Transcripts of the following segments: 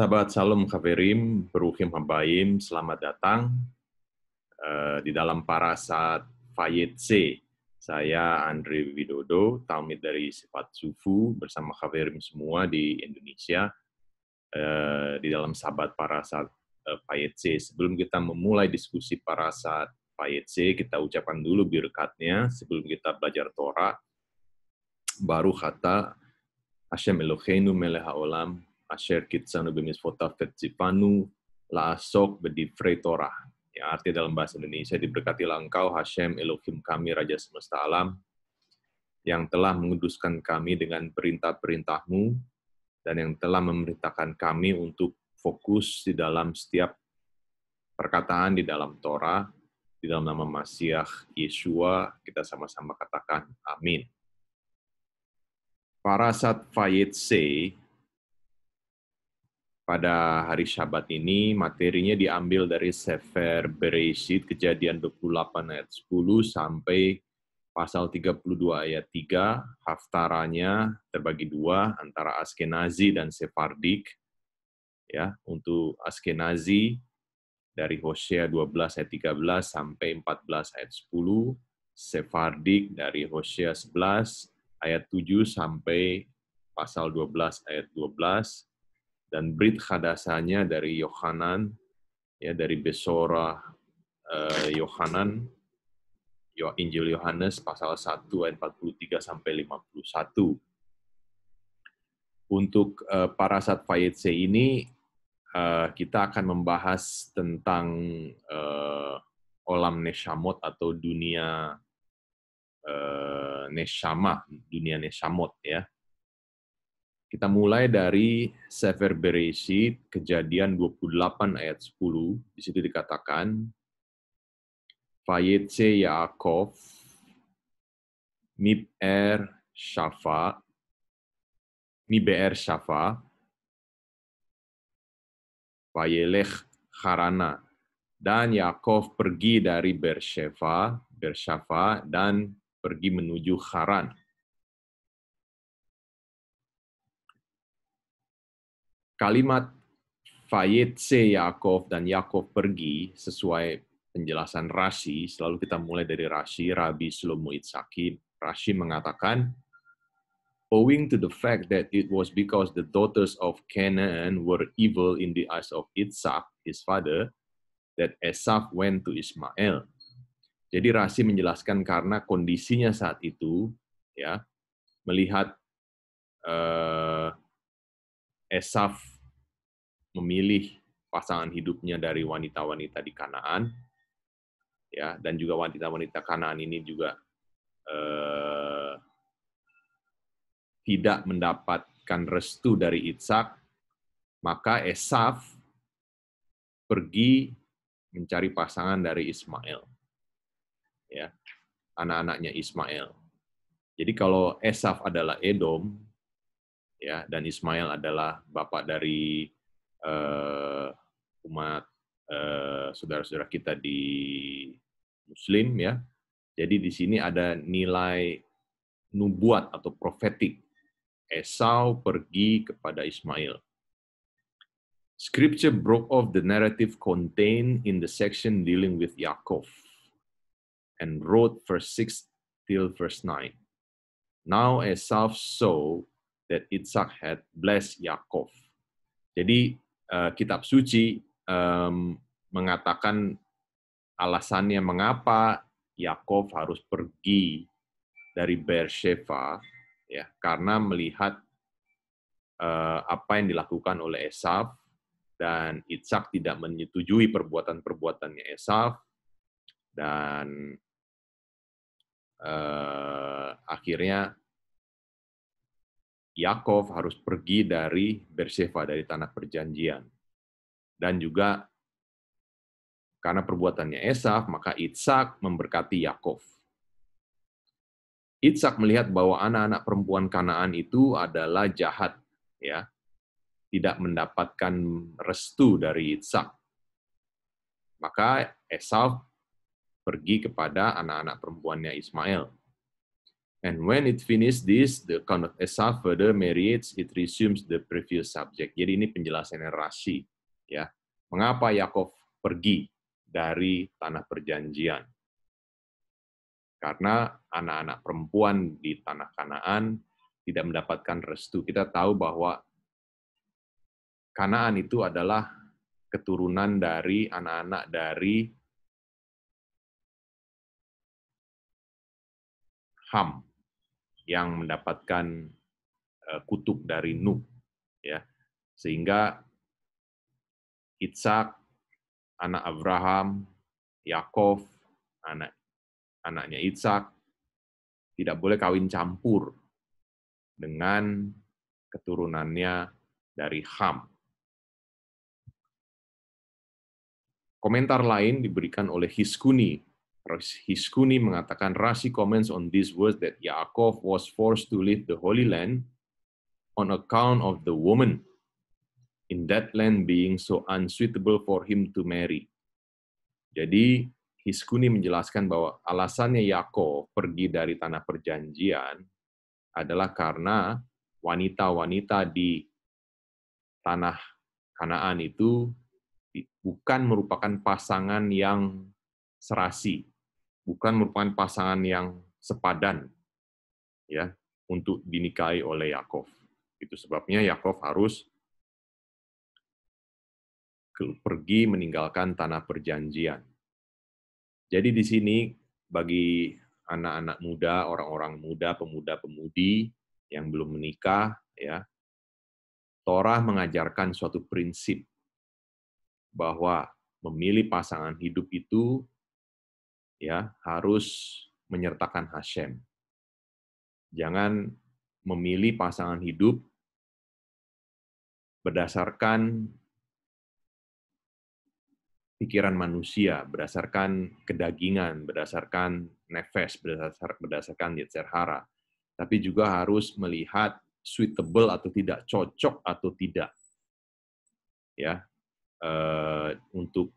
Sahabat Salam Kaverim, Beruhim Habaim, selamat datang eh, di dalam Parasat C. Saya Andre Widodo, tamid dari Sifat Sufu bersama Kaverim semua di Indonesia eh, di dalam Sahabat Parasat uh, C. Sebelum kita memulai diskusi Parasat C, kita ucapkan dulu birkatnya sebelum kita belajar Torah. Baru kata Hashem Eloheinu meleha olam asher kitsanu bimisfota fetzipanu bedi freitora. Yang arti dalam bahasa Indonesia, diberkati langkau Hashem Elohim kami, Raja Semesta Alam, yang telah menguduskan kami dengan perintah-perintahmu, dan yang telah memerintahkan kami untuk fokus di dalam setiap perkataan di dalam Torah, di dalam nama Masiah Yeshua, kita sama-sama katakan amin. Para Satfayetse pada hari Sabat ini materinya diambil dari Sefer Bereshit kejadian 28 ayat 10 sampai pasal 32 ayat 3 haftarannya terbagi dua antara Askenazi dan Sephardik ya untuk Askenazi dari Hosea 12 ayat 13 sampai 14 ayat 10 Sephardik dari Hosea 11 ayat 7 sampai pasal 12 ayat 12 dan Brit Hadasanya dari Yohanan, ya dari Besora eh, Yohanan, Yo, Injil Yohanes pasal 1 ayat 43 sampai 51. Untuk eh, para parasat Fayetse ini uh, kita akan membahas tentang eh, olam neshamot atau dunia eh, neshama, dunia neshamot ya kita mulai dari Sefer Bereshit, kejadian 28 ayat 10. Di situ dikatakan, Fayetse Yaakov, Mib-er Shafa, mib er Shafa, Fayelech Harana. Dan Yaakov pergi dari Bersheva, Bershafa, dan pergi menuju Haran. kalimat Fayetse Yakov dan Yakov pergi sesuai penjelasan Rashi, selalu kita mulai dari Rashi, Rabbi Shlomo Itzaki, Rashi mengatakan, owing to the fact that it was because the daughters of Canaan were evil in the eyes of Itzak, his father, that Esaf went to Ismael. Jadi Rashi menjelaskan karena kondisinya saat itu, ya, melihat uh, Esaf memilih pasangan hidupnya dari wanita-wanita di Kanaan, ya, dan juga wanita-wanita Kanaan ini juga eh, tidak mendapatkan restu dari Ishak, maka Esaf pergi mencari pasangan dari Ismail, ya, anak-anaknya Ismail. Jadi kalau Esaf adalah Edom, ya dan Ismail adalah bapak dari uh, umat eh, saudara-saudara uh, kita di Muslim ya. Jadi di sini ada nilai nubuat atau profetik. Esau pergi kepada Ismail. Scripture broke off the narrative contained in the section dealing with Yaakov and wrote verse 6 till verse 9. Now Esau saw that Isaac had blessed Yaakov. Jadi uh, kitab suci um, mengatakan alasannya mengapa Yaakov harus pergi dari Beersheba ya karena melihat uh, apa yang dilakukan oleh Esaf dan Ishak tidak menyetujui perbuatan-perbuatannya Esaf dan uh, akhirnya Yakov harus pergi dari Bersheva, dari tanah perjanjian. Dan juga karena perbuatannya Esaf, maka Itsak memberkati Yakov. Itsak melihat bahwa anak-anak perempuan Kanaan itu adalah jahat, ya, tidak mendapatkan restu dari Itsak. Maka Esaf pergi kepada anak-anak perempuannya Ismail. And when it finished this, the count of Esau further merits, it resumes the previous subject. Jadi ini penjelasannya Rashi. ya. Mengapa Yakov pergi dari tanah perjanjian? Karena anak-anak perempuan di tanah Kanaan tidak mendapatkan restu. Kita tahu bahwa Kanaan itu adalah keturunan dari anak-anak dari Ham, yang mendapatkan eh, kutuk dari Nuh ya sehingga Ishak anak Abraham Yakov anak anaknya Ishak tidak boleh kawin campur dengan keturunannya dari Ham. Komentar lain diberikan oleh Hiskuni Hiskuni mengatakan Rashi comments on this words that Yaakov was forced to leave the Holy Land on account of the woman in that land being so unsuitable for him to marry. Jadi Hiskuni menjelaskan bahwa alasannya Yaakov pergi dari tanah perjanjian adalah karena wanita-wanita di tanah Kanaan itu bukan merupakan pasangan yang serasi bukan merupakan pasangan yang sepadan ya untuk dinikahi oleh Yakov. Itu sebabnya Yakov harus pergi meninggalkan tanah perjanjian. Jadi di sini bagi anak-anak muda, orang-orang muda, pemuda-pemudi yang belum menikah, ya, Torah mengajarkan suatu prinsip bahwa memilih pasangan hidup itu ya harus menyertakan Hashem. Jangan memilih pasangan hidup berdasarkan pikiran manusia, berdasarkan kedagingan, berdasarkan nefes, berdasarkan, berdasarkan yetzerhara. Tapi juga harus melihat suitable atau tidak, cocok atau tidak. Ya, eh, untuk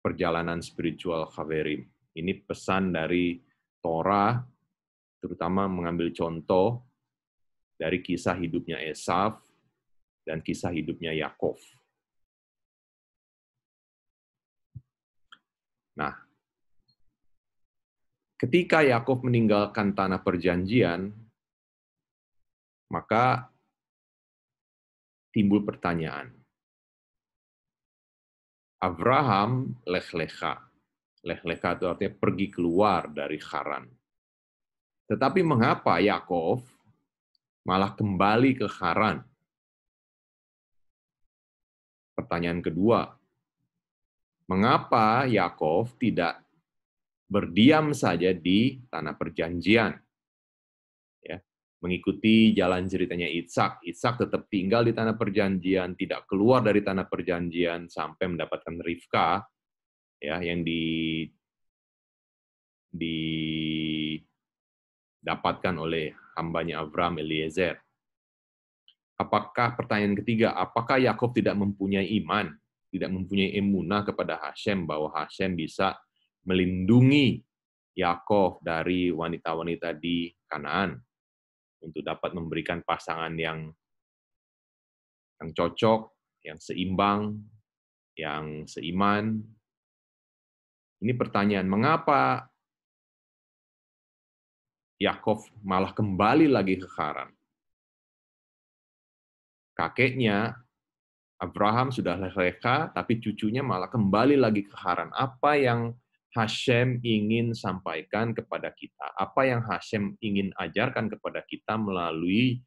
perjalanan spiritual Khaverim. Ini pesan dari Torah, terutama mengambil contoh dari kisah hidupnya Esaf dan kisah hidupnya Yakov. Nah, ketika Yakov meninggalkan tanah perjanjian, maka timbul pertanyaan, Abraham lech-lecha. Lech-lecha itu artinya pergi keluar dari Haran. Tetapi mengapa Yakov malah kembali ke Haran? Pertanyaan kedua, mengapa Yakov tidak berdiam saja di tanah perjanjian? mengikuti jalan ceritanya Ishak. Ishak tetap tinggal di tanah perjanjian, tidak keluar dari tanah perjanjian sampai mendapatkan Rifka ya yang di didapatkan oleh hambanya Abraham Eliezer. Apakah pertanyaan ketiga, apakah Yakob tidak mempunyai iman, tidak mempunyai emunah kepada Hashem bahwa Hashem bisa melindungi Yakob dari wanita-wanita di Kanaan? untuk dapat memberikan pasangan yang yang cocok, yang seimbang, yang seiman. Ini pertanyaan, mengapa Yakov malah kembali lagi ke Haran? Kakeknya Abraham sudah leka, tapi cucunya malah kembali lagi ke Haran. Apa yang Hashem ingin sampaikan kepada kita, apa yang Hashem ingin ajarkan kepada kita melalui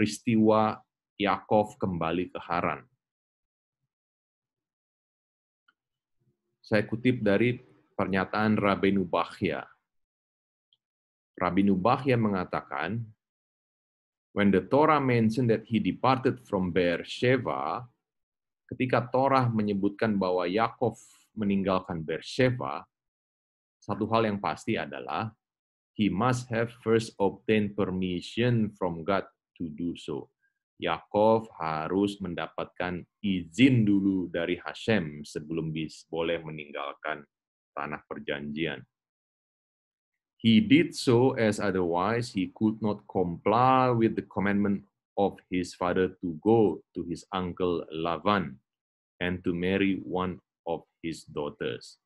peristiwa Yakov kembali ke Haran. Saya kutip dari pernyataan Rabbi Bahya. Rabinu Bahya mengatakan, When the Torah mentioned that he departed from Beersheba, ketika Torah menyebutkan bahwa Yakov meninggalkan Beersheba, satu hal yang pasti adalah he must have first obtained permission from God to do so. Yakov harus mendapatkan izin dulu dari Hashem sebelum bis boleh meninggalkan tanah perjanjian. He did so as otherwise he could not comply with the commandment of his father to go to his uncle Lavan and to marry one his daughters.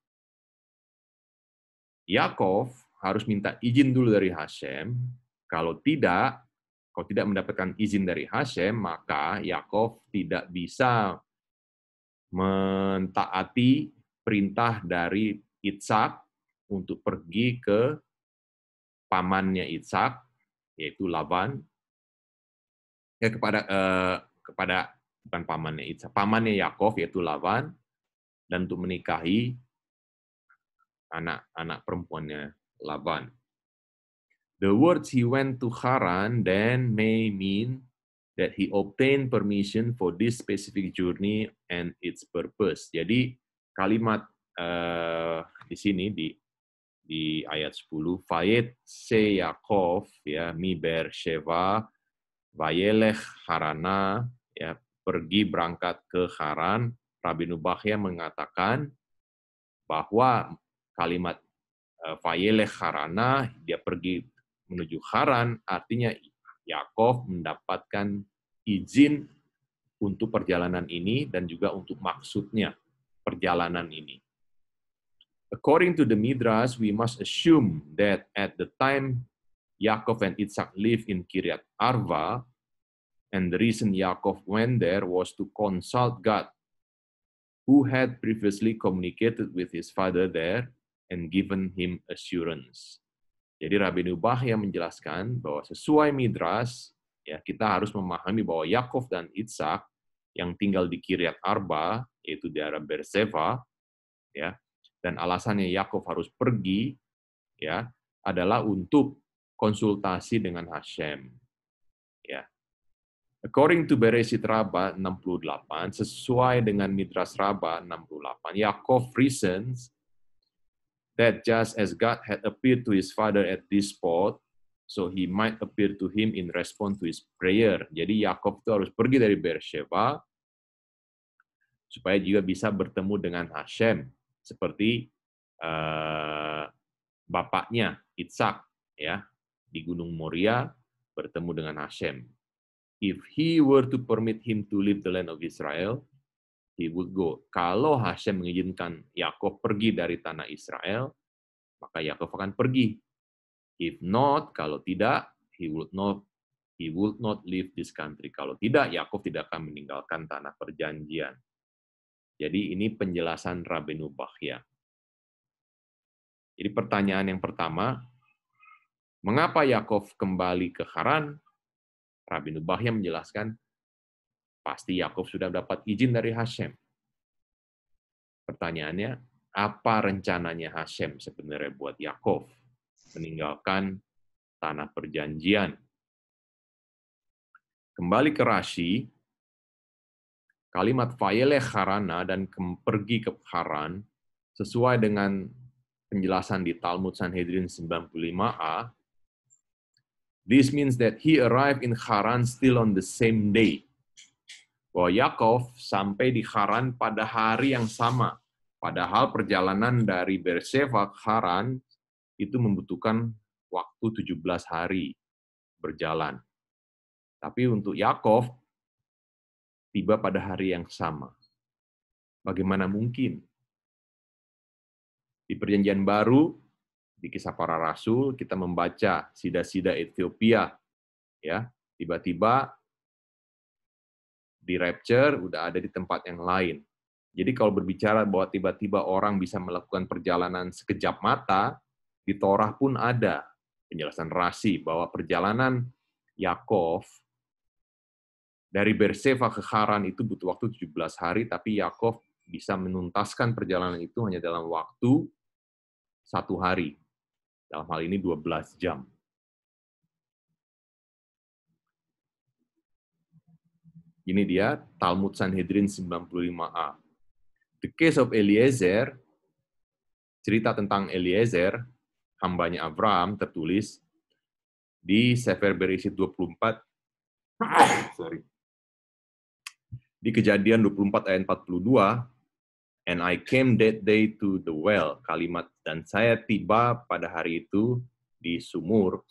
Yakov harus minta izin dulu dari Hashem. Kalau tidak, kalau tidak mendapatkan izin dari Hashem, maka Yakov tidak bisa mentaati perintah dari Itzak untuk pergi ke pamannya Itzak, yaitu Laban, ya kepada eh, kepada bukan pamannya Itzak, pamannya Yakov yaitu Laban, dan untuk menikahi anak-anak perempuannya Laban. The words he went to Haran then may mean that he obtained permission for this specific journey and its purpose. Jadi kalimat uh, di sini di di ayat 10 Fayet se Yaakov ya mi ber Sheva Vayelech Harana ya pergi berangkat ke Haran Rabbi Nubahya mengatakan bahwa kalimat eh, Fayeleh Harana, dia pergi menuju Haran, artinya Yakov mendapatkan izin untuk perjalanan ini dan juga untuk maksudnya perjalanan ini. According to the Midrash, we must assume that at the time Yaakov and Isaac live in Kiryat Arva, and the reason Yaakov went there was to consult God who had previously communicated with his father there and given him assurance. Jadi Rabbi Nubah yang menjelaskan bahwa sesuai Midras, ya kita harus memahami bahwa Yakov dan Ishak yang tinggal di Kiryat Arba, yaitu di daerah Berseva, ya, dan alasannya Yakov harus pergi, ya, adalah untuk konsultasi dengan Hashem. Ya, According to Bereshit Rabbah 68, sesuai dengan Midrash Rabbah 68, Yaakov reasons that just as God had appeared to his father at this spot, so he might appear to him in response to his prayer. Jadi Yaakov itu harus pergi dari Beersheba supaya juga bisa bertemu dengan Hashem seperti uh, bapaknya Itzak ya di Gunung Moria bertemu dengan Hashem if he were to permit him to leave the land of Israel, he would go. Kalau Hashem mengizinkan Yakob pergi dari tanah Israel, maka Yakob akan pergi. If not, kalau tidak, he would not he would not leave this country. Kalau tidak, Yakob tidak akan meninggalkan tanah perjanjian. Jadi ini penjelasan Rabenu Bahya. Jadi pertanyaan yang pertama, mengapa Yakov kembali ke Haran? Rabbi Nubahya menjelaskan, pasti Yakub sudah dapat izin dari Hashem. Pertanyaannya, apa rencananya Hashem sebenarnya buat Yakub meninggalkan tanah perjanjian? Kembali ke Rashi, kalimat Fayele Harana dan pergi ke Haran sesuai dengan penjelasan di Talmud Sanhedrin 95a This means that he arrived in Haran still on the same day. Bahwa Yakov sampai di Haran pada hari yang sama. Padahal perjalanan dari Beersheba ke Haran itu membutuhkan waktu 17 hari berjalan. Tapi untuk Yakov tiba pada hari yang sama. Bagaimana mungkin? Di perjanjian baru, di kisah para rasul kita membaca sida-sida Ethiopia ya tiba-tiba di rapture udah ada di tempat yang lain jadi kalau berbicara bahwa tiba-tiba orang bisa melakukan perjalanan sekejap mata di Torah pun ada penjelasan rasi bahwa perjalanan Yakov dari Berseva ke Haran itu butuh waktu 17 hari tapi Yakov bisa menuntaskan perjalanan itu hanya dalam waktu satu hari dalam hal ini 12 jam. Ini dia Talmud Sanhedrin 95a. The case of Eliezer, cerita tentang Eliezer, hambanya Abraham tertulis di Sefer Bereshit 24, sorry, di kejadian 24 ayat 42, and I came that day to the well, kalimat dan saya tiba pada hari itu di Sumur.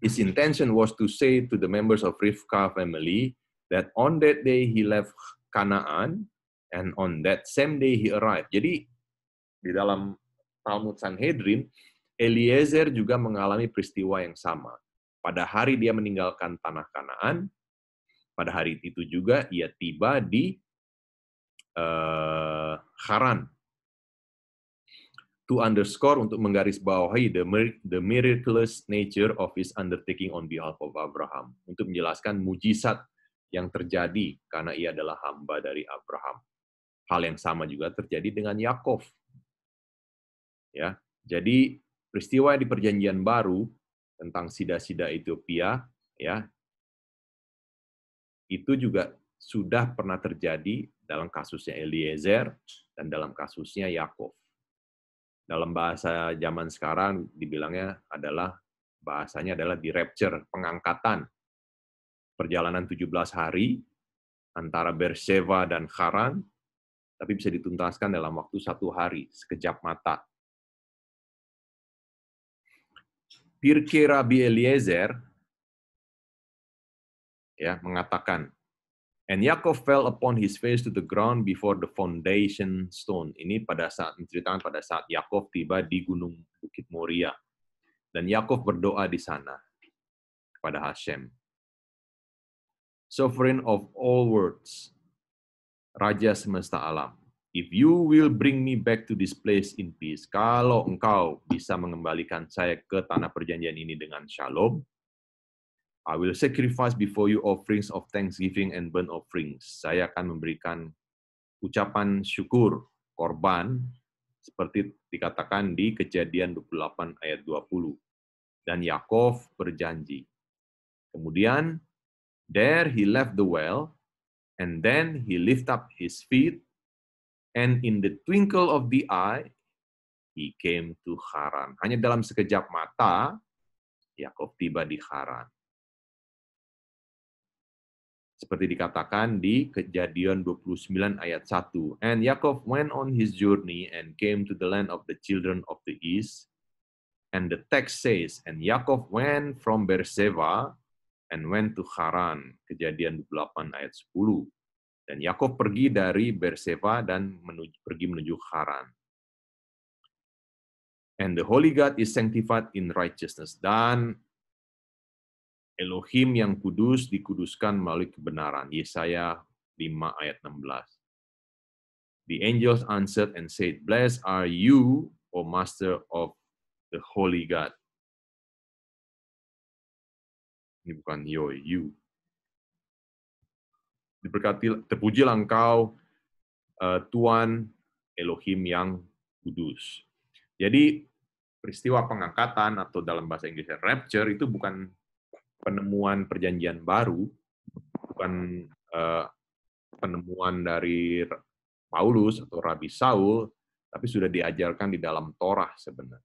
His intention was to say to the members of Rivka family that on that day he left Kanaan and on that same day he arrived. Jadi di dalam Talmud Sanhedrin, Eliezer juga mengalami peristiwa yang sama. Pada hari dia meninggalkan tanah Kanaan, pada hari itu juga ia tiba di uh, Haran, to underscore untuk menggarisbawahi the, the miraculous nature of his undertaking on behalf of Abraham untuk menjelaskan mujizat yang terjadi karena ia adalah hamba dari Abraham. Hal yang sama juga terjadi dengan Yakov. Ya, jadi peristiwa di perjanjian baru tentang sida-sida Ethiopia ya itu juga sudah pernah terjadi dalam kasusnya Eliezer dan dalam kasusnya Yakov dalam bahasa zaman sekarang dibilangnya adalah bahasanya adalah di rapture, pengangkatan. Perjalanan 17 hari antara Bersheva dan Haran, tapi bisa dituntaskan dalam waktu satu hari, sekejap mata. Pirke Rabbi Eliezer ya, mengatakan, And Yaakov fell upon his face to the ground before the foundation stone. Ini pada saat menceritakan pada saat Yaakov tiba di gunung Bukit Moria. Dan Yaakov berdoa di sana kepada Hashem. Sovereign of all worlds, Raja semesta alam. If you will bring me back to this place in peace, kalau engkau bisa mengembalikan saya ke tanah perjanjian ini dengan shalom, I will sacrifice before you offerings of thanksgiving and burnt offerings. Saya akan memberikan ucapan syukur, korban, seperti dikatakan di kejadian 28 ayat 20. Dan Yakov berjanji. Kemudian, there he left the well, and then he lift up his feet, and in the twinkle of the eye, he came to Haran. Hanya dalam sekejap mata, Yakov tiba di Haran seperti dikatakan di Kejadian 29 ayat 1. And Yaakov went on his journey and came to the land of the children of the east. And the text says, and Yaakov went from Berseba and went to Haran. Kejadian 28 ayat 10. Dan Yaakov pergi dari Berseba dan menuju, pergi menuju Haran. And the Holy God is sanctified in righteousness. Dan Elohim yang kudus dikuduskan melalui kebenaran. Yesaya 5 ayat 16. The angels answered and said, Blessed are you, O master of the holy God. Ini bukan yo, you. Diberkati, terpujilah engkau, uh, eh, Tuan Elohim yang kudus. Jadi peristiwa pengangkatan atau dalam bahasa Inggrisnya rapture itu bukan penemuan perjanjian baru bukan eh, penemuan dari Paulus atau Rabi Saul, tapi sudah diajarkan di dalam Torah sebenarnya.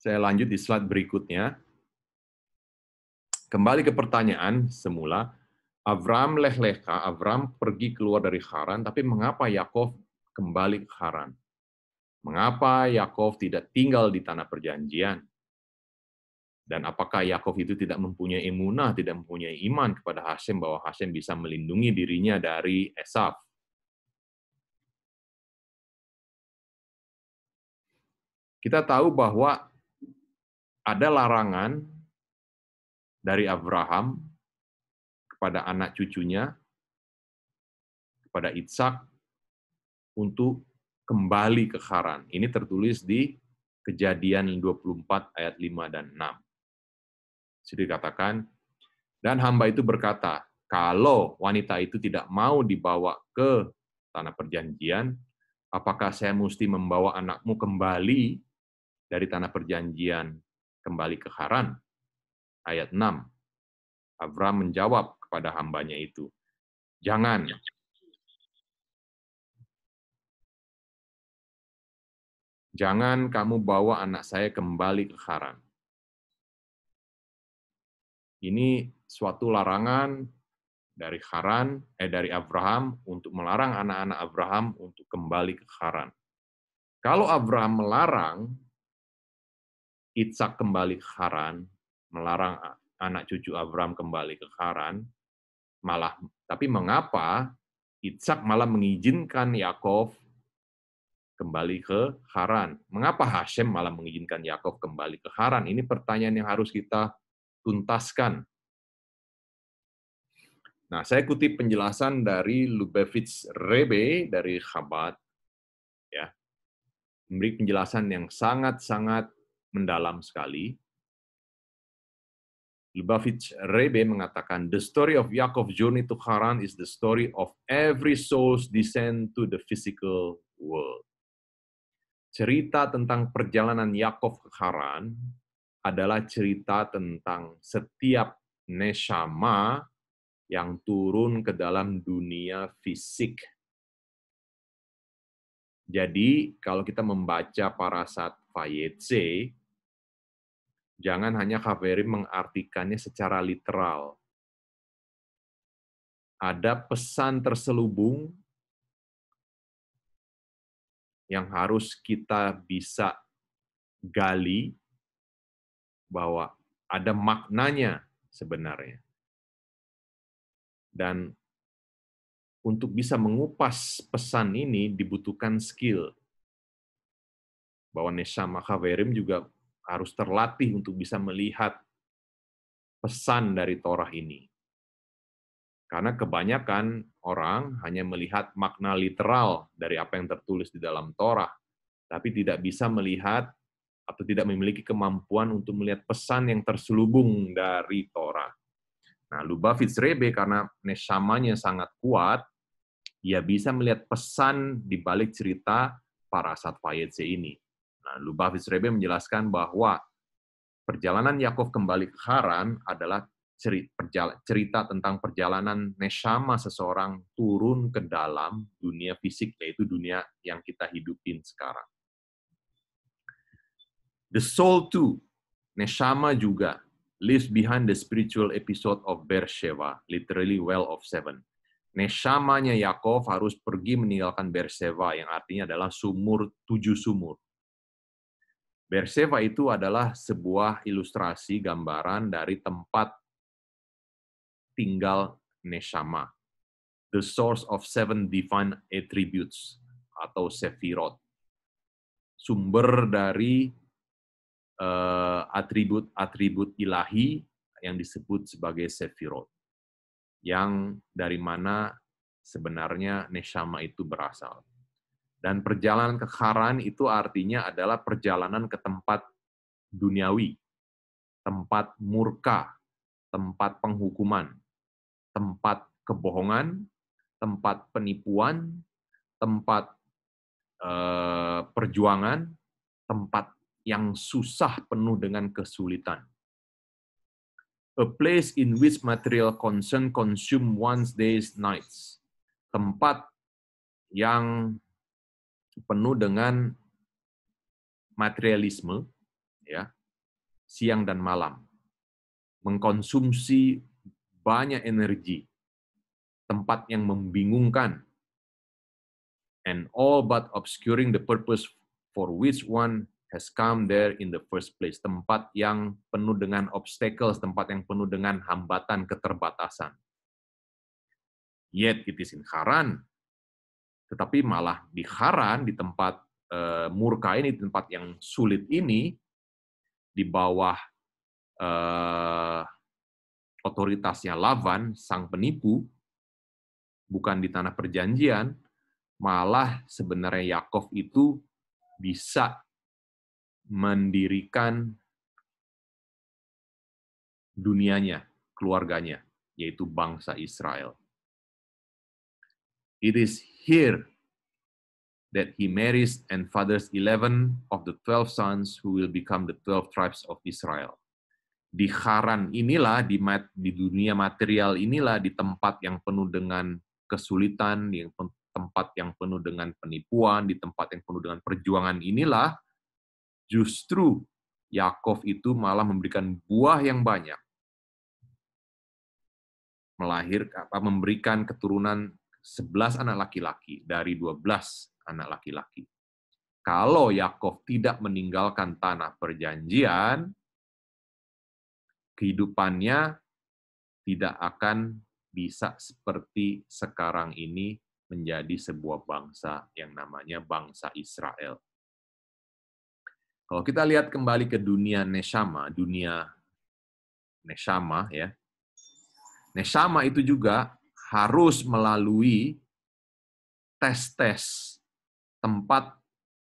Saya lanjut di slide berikutnya. Kembali ke pertanyaan semula, Avram lehleka, Avram pergi keluar dari Haran, tapi mengapa Yakov kembali ke Haran? Mengapa Yakov tidak tinggal di tanah perjanjian? Dan apakah Yakov itu tidak mempunyai imunah, tidak mempunyai iman kepada Hashem bahwa Hashem bisa melindungi dirinya dari Esaf? Kita tahu bahwa ada larangan dari Abraham kepada anak cucunya, kepada Ishak untuk kembali ke Haran. Ini tertulis di Kejadian 24 ayat 5 dan 6. Jadi dikatakan, dan hamba itu berkata, kalau wanita itu tidak mau dibawa ke tanah perjanjian, apakah saya mesti membawa anakmu kembali dari tanah perjanjian kembali ke Haran. Ayat 6. Abraham menjawab kepada hambanya itu, "Jangan, Jangan kamu bawa anak saya kembali ke Haran. Ini suatu larangan dari Haran, eh dari Abraham untuk melarang anak-anak Abraham untuk kembali ke Haran. Kalau Abraham melarang, Ishak kembali ke Haran, melarang anak cucu Abraham kembali ke Haran, malah tapi mengapa Ishak malah mengizinkan Yakov kembali ke Haran? Mengapa Hashem malah mengizinkan Yakov kembali ke Haran? Ini pertanyaan yang harus kita tuntaskan. Nah, saya kutip penjelasan dari Lubavitch Rebe dari Chabad, ya, memberi penjelasan yang sangat-sangat mendalam sekali. Lubavitch Rebe mengatakan, The story of Yaakov's journey to Haran is the story of every soul's descent to the physical world. Cerita tentang perjalanan Yaakov ke Haran adalah cerita tentang setiap neshama yang turun ke dalam dunia fisik. Jadi, kalau kita membaca Parasat Fayetse, Jangan hanya Kaveri mengartikannya secara literal. Ada pesan terselubung yang harus kita bisa gali bahwa ada maknanya sebenarnya. Dan untuk bisa mengupas pesan ini dibutuhkan skill. Bahwa nesha makaverim juga harus terlatih untuk bisa melihat pesan dari Torah ini. Karena kebanyakan orang hanya melihat makna literal dari apa yang tertulis di dalam Torah, tapi tidak bisa melihat atau tidak memiliki kemampuan untuk melihat pesan yang terselubung dari Torah. Nah, Lubavitch Rebe karena nesamanya sangat kuat, ia bisa melihat pesan di balik cerita para Satfayetse ini. Lubavitch Rebe menjelaskan bahwa perjalanan Yakov kembali ke Haran adalah cerita tentang perjalanan neshama seseorang turun ke dalam dunia fisik, yaitu dunia yang kita hidupin sekarang. The soul too, neshama juga, lives behind the spiritual episode of Beersheba, literally well of seven. Neshamanya Yakov harus pergi meninggalkan Beersheba, yang artinya adalah sumur tujuh sumur. Berseva itu adalah sebuah ilustrasi gambaran dari tempat tinggal neshama, the source of seven divine attributes atau sefirot, sumber dari eh, atribut-atribut uh, ilahi yang disebut sebagai sefirot, yang dari mana sebenarnya neshama itu berasal. Dan perjalanan ke Haran itu artinya adalah perjalanan ke tempat duniawi, tempat murka, tempat penghukuman, tempat kebohongan, tempat penipuan, tempat eh, perjuangan, tempat yang susah penuh dengan kesulitan. A place in which material concern consume one's days nights. Tempat yang penuh dengan materialisme, ya, siang dan malam, mengkonsumsi banyak energi, tempat yang membingungkan, and all but obscuring the purpose for which one has come there in the first place. Tempat yang penuh dengan obstacles, tempat yang penuh dengan hambatan, keterbatasan. Yet it is in Haran tetapi malah di Haran, di tempat uh, murka ini, di tempat yang sulit ini, di bawah uh, otoritasnya Lavan, sang penipu, bukan di tanah perjanjian, malah sebenarnya Yakov itu bisa mendirikan dunianya, keluarganya, yaitu bangsa Israel. It is here that he marries and fathers 11 of the 12 sons who will become the 12 tribes of Israel. Di Haran inilah, di, mat, di dunia material inilah, di tempat yang penuh dengan kesulitan, di tempat yang penuh dengan penipuan, di tempat yang penuh dengan perjuangan inilah, justru Yaakov itu malah memberikan buah yang banyak. Melahirkan, memberikan keturunan 11 anak laki-laki dari 12 anak laki-laki. Kalau Yakov tidak meninggalkan tanah perjanjian, kehidupannya tidak akan bisa seperti sekarang ini menjadi sebuah bangsa yang namanya bangsa Israel. Kalau kita lihat kembali ke dunia neshama, dunia neshama ya. Neshama itu juga harus melalui tes-tes tempat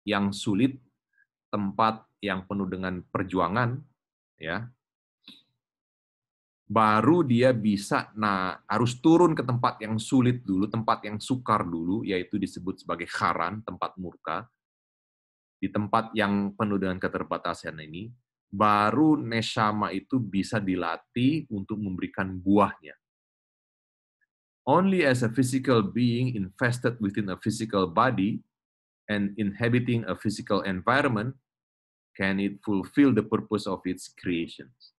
yang sulit, tempat yang penuh dengan perjuangan, ya. Baru dia bisa nah harus turun ke tempat yang sulit dulu, tempat yang sukar dulu yaitu disebut sebagai haran, tempat murka. Di tempat yang penuh dengan keterbatasan ini, baru neshama itu bisa dilatih untuk memberikan buahnya only as a physical being invested within a physical body and inhabiting a physical environment can it fulfill the purpose of its creations.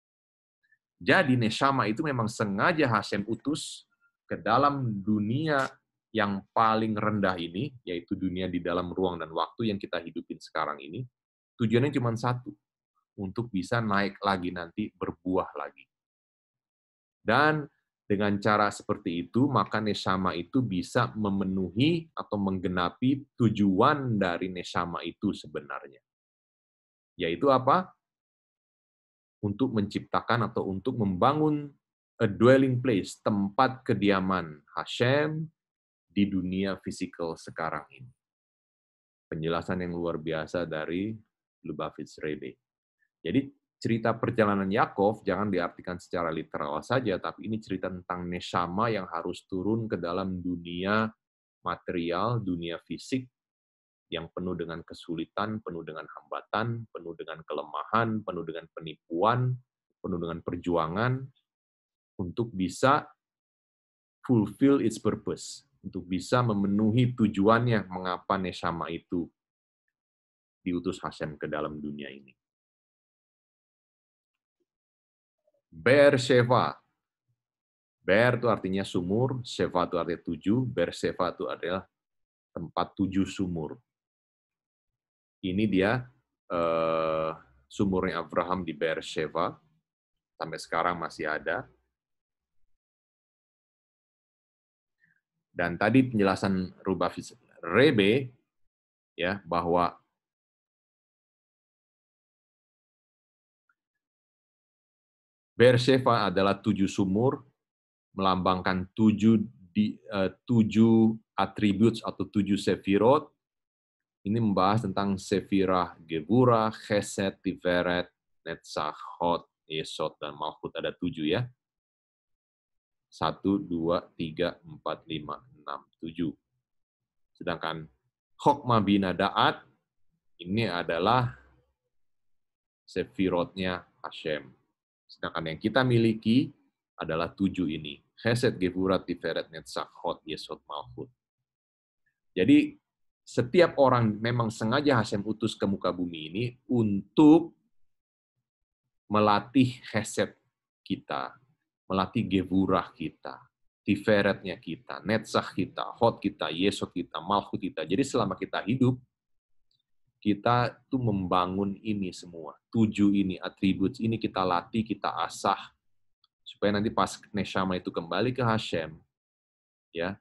Jadi neshama itu memang sengaja Hashem utus ke dalam dunia yang paling rendah ini, yaitu dunia di dalam ruang dan waktu yang kita hidupin sekarang ini, tujuannya cuma satu, untuk bisa naik lagi nanti, berbuah lagi. Dan dengan cara seperti itu, maka nesama itu bisa memenuhi atau menggenapi tujuan dari nesama itu sebenarnya. Yaitu apa? Untuk menciptakan atau untuk membangun a dwelling place, tempat kediaman Hashem di dunia fisikal sekarang ini. Penjelasan yang luar biasa dari Lubavitch Rebbe. Jadi cerita perjalanan Yakov jangan diartikan secara literal saja, tapi ini cerita tentang neshama yang harus turun ke dalam dunia material, dunia fisik yang penuh dengan kesulitan, penuh dengan hambatan, penuh dengan kelemahan, penuh dengan penipuan, penuh dengan perjuangan untuk bisa fulfill its purpose, untuk bisa memenuhi tujuannya mengapa neshama itu diutus Hashem ke dalam dunia ini. Sheva. Ber itu artinya sumur, Sheva itu artinya tujuh, Sheva itu adalah tempat tujuh sumur. Ini dia eh, sumurnya Abraham di Sheva. sampai sekarang masih ada. Dan tadi penjelasan Rubafis Rebe, ya bahwa Beersheba adalah tujuh sumur, melambangkan tujuh, di, uh, tujuh attributes atau tujuh sefirot. Ini membahas tentang sefirah gebura, Chesed, Tiferet, Netzach, Hot, Yesod, dan Malchut. Ada tujuh ya. Satu, dua, tiga, empat, lima, enam, tujuh. Sedangkan Chokmah Bina Da'at, ini adalah sefirotnya Hashem Sedangkan yang kita miliki adalah tujuh ini. Hesed, Gevurat, Tiferet, hot Yesod, Malchut. Jadi setiap orang memang sengaja Hashem utus ke muka bumi ini untuk melatih hesed kita, melatih gevurah kita, tiferetnya kita, netzah kita, hot kita, yesod kita, malchut kita. Jadi selama kita hidup, kita tuh membangun ini semua. Tujuh ini, atribut ini kita latih, kita asah. Supaya nanti pas Neshama itu kembali ke Hashem, ya,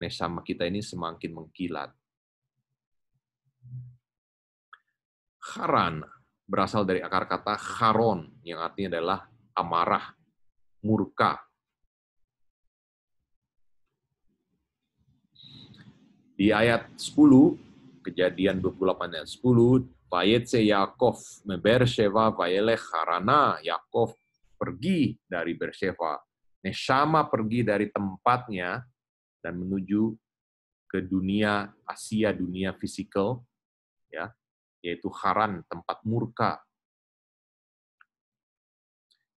Neshama kita ini semakin mengkilat. Haran berasal dari akar kata haron, yang artinya adalah amarah, murka. Di ayat 10, Kejadian 28 ayat 10, Vayetse Yaakov mebersheva vayelech harana. Yaakov pergi dari Bersheva. Neshama pergi dari tempatnya dan menuju ke dunia Asia, dunia fisikal, ya, yaitu Haran, tempat murka.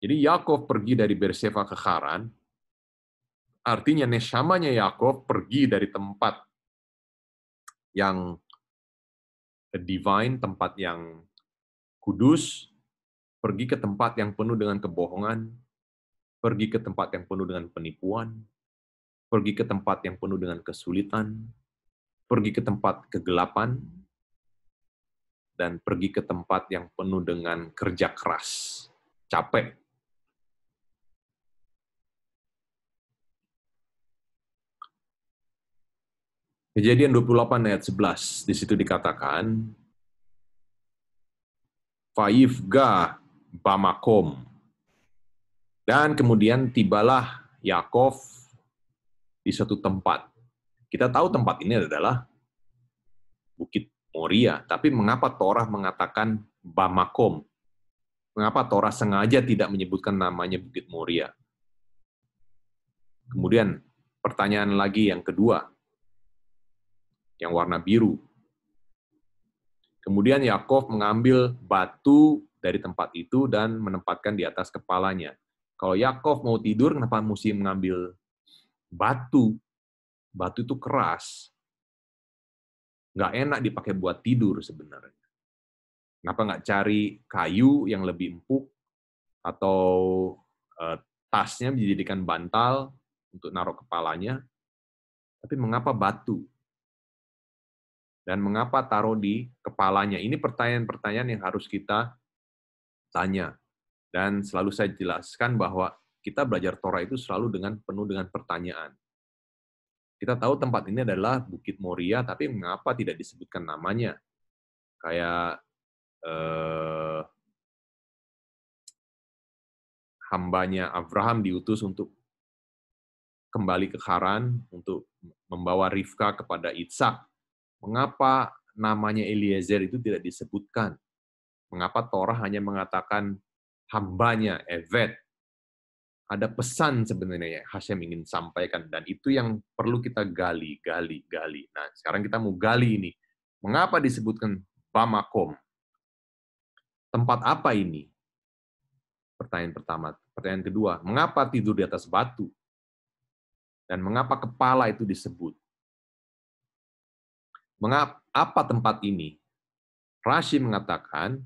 Jadi Yakov pergi dari Berseva ke Haran, artinya neshamanya Yakov pergi dari tempat yang divine, tempat yang kudus, pergi ke tempat yang penuh dengan kebohongan, pergi ke tempat yang penuh dengan penipuan, pergi ke tempat yang penuh dengan kesulitan, pergi ke tempat kegelapan, dan pergi ke tempat yang penuh dengan kerja keras, capek, Kejadian 28 ayat 11, di situ dikatakan, Faifga Bamakom. Dan kemudian tibalah Yakov di satu tempat. Kita tahu tempat ini adalah Bukit Moria, tapi mengapa Torah mengatakan Bamakom? Mengapa Torah sengaja tidak menyebutkan namanya Bukit Moria? Kemudian pertanyaan lagi yang kedua, yang warna biru. Kemudian Yakov mengambil batu dari tempat itu dan menempatkan di atas kepalanya. Kalau Yakov mau tidur, kenapa mesti mengambil batu? Batu itu keras. Nggak enak dipakai buat tidur sebenarnya. Kenapa nggak cari kayu yang lebih empuk atau eh, tasnya dijadikan bantal untuk naruh kepalanya? Tapi mengapa batu? dan mengapa taruh di kepalanya. Ini pertanyaan-pertanyaan yang harus kita tanya. Dan selalu saya jelaskan bahwa kita belajar Torah itu selalu dengan penuh dengan pertanyaan. Kita tahu tempat ini adalah Bukit Moria, tapi mengapa tidak disebutkan namanya? Kayak eh, hambanya Abraham diutus untuk kembali ke Haran untuk membawa Rifka kepada Ishak Mengapa namanya Eliezer itu tidak disebutkan? Mengapa Torah hanya mengatakan hambanya, Evet? Ada pesan sebenarnya yang Hashem ingin sampaikan, dan itu yang perlu kita gali, gali, gali. Nah, sekarang kita mau gali ini. Mengapa disebutkan Bamakom? Tempat apa ini? Pertanyaan pertama. Pertanyaan kedua, mengapa tidur di atas batu? Dan mengapa kepala itu disebut? Mengapa tempat ini? Rashi mengatakan,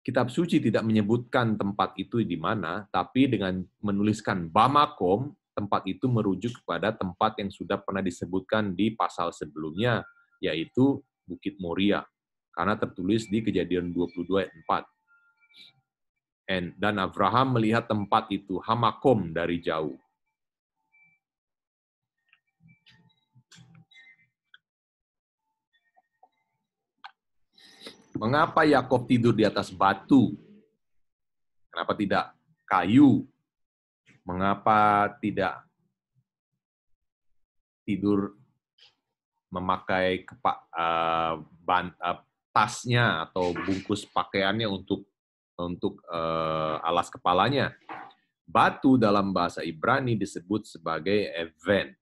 kitab suci tidak menyebutkan tempat itu di mana, tapi dengan menuliskan Bamakom, tempat itu merujuk kepada tempat yang sudah pernah disebutkan di pasal sebelumnya, yaitu Bukit Moria, karena tertulis di kejadian 22 ayat 4. dan Abraham melihat tempat itu, Hamakom dari jauh. Mengapa Yakob tidur di atas batu? Kenapa tidak kayu? Mengapa tidak tidur memakai kepa, uh, uh, tasnya atau bungkus pakaiannya untuk untuk uh, alas kepalanya? Batu dalam bahasa Ibrani disebut sebagai event.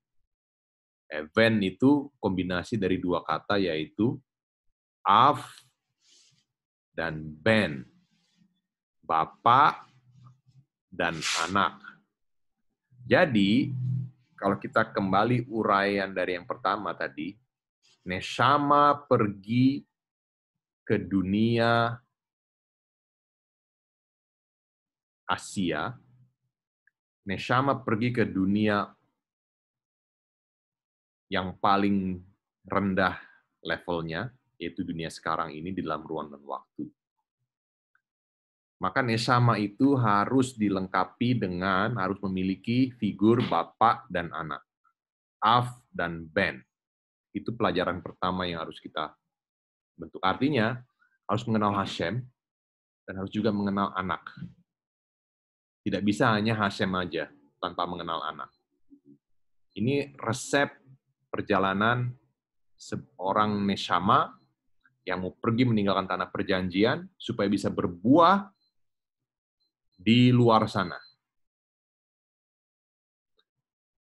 Event itu kombinasi dari dua kata yaitu av dan Ben, bapak dan anak. Jadi, kalau kita kembali uraian dari yang pertama tadi, Neshama pergi ke dunia Asia, Neshama pergi ke dunia yang paling rendah levelnya, yaitu dunia sekarang ini di dalam ruang dan waktu. Maka nesama itu harus dilengkapi dengan harus memiliki figur bapak dan anak, af dan ben. Itu pelajaran pertama yang harus kita bentuk. Artinya harus mengenal Hashem dan harus juga mengenal anak. Tidak bisa hanya Hashem aja tanpa mengenal anak. Ini resep perjalanan seorang neshama yang mau pergi meninggalkan tanah perjanjian supaya bisa berbuah di luar sana.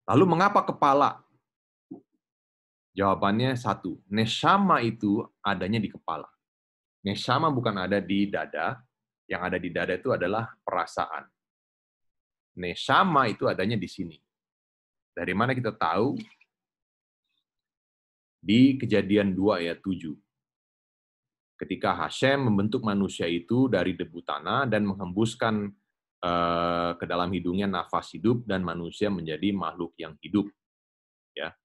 Lalu mengapa kepala? Jawabannya satu, neshama itu adanya di kepala. Neshama bukan ada di dada, yang ada di dada itu adalah perasaan. Neshama itu adanya di sini. Dari mana kita tahu? Di kejadian 2 ayat 7 ketika Hashem membentuk manusia itu dari debu tanah dan menghembuskan eh, ke dalam hidungnya nafas hidup dan manusia menjadi makhluk yang hidup. Ya.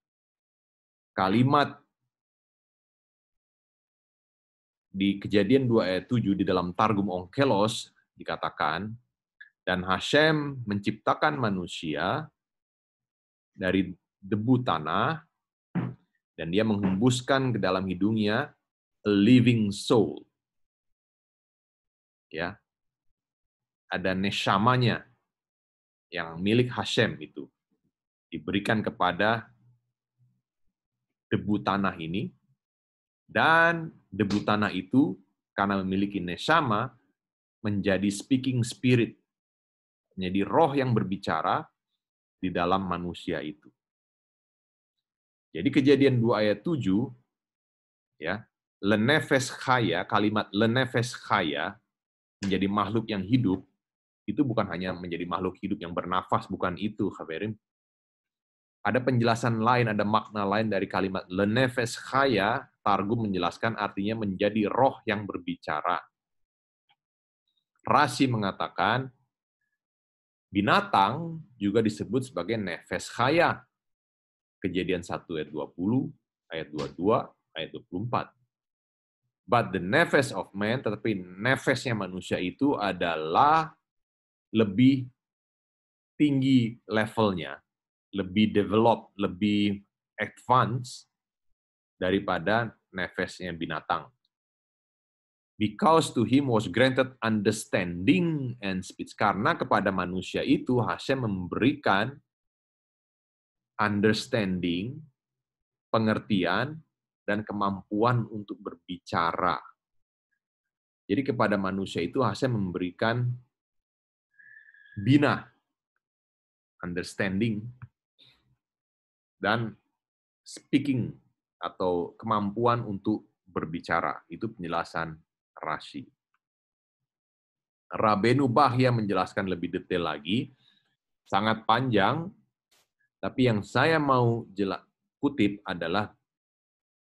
Kalimat di kejadian 2 ayat 7 di dalam Targum Onkelos dikatakan, dan Hashem menciptakan manusia dari debu tanah, dan dia menghembuskan ke dalam hidungnya a living soul. Ya. Ada neshamanya yang milik Hashem itu diberikan kepada debu tanah ini dan debu tanah itu karena memiliki neshama menjadi speaking spirit menjadi roh yang berbicara di dalam manusia itu. Jadi kejadian 2 ayat 7 ya lenefes khaya, kalimat lenefes khaya, menjadi makhluk yang hidup, itu bukan hanya menjadi makhluk hidup yang bernafas, bukan itu, Khaverim. Ada penjelasan lain, ada makna lain dari kalimat lenefes khaya, Targum menjelaskan artinya menjadi roh yang berbicara. Rasi mengatakan, binatang juga disebut sebagai nefes khaya. Kejadian 1 ayat 20, ayat 22, ayat 24 But the nefes of man, tetapi nefesnya manusia itu adalah lebih tinggi levelnya, lebih develop, lebih advance daripada nefesnya binatang. Because to him was granted understanding and speech. Karena kepada manusia itu Hashem memberikan understanding, pengertian, dan kemampuan untuk berbicara. Jadi kepada manusia itu hasil memberikan bina, understanding, dan speaking atau kemampuan untuk berbicara. Itu penjelasan Rashi. Rabenu Bahya menjelaskan lebih detail lagi, sangat panjang, tapi yang saya mau kutip adalah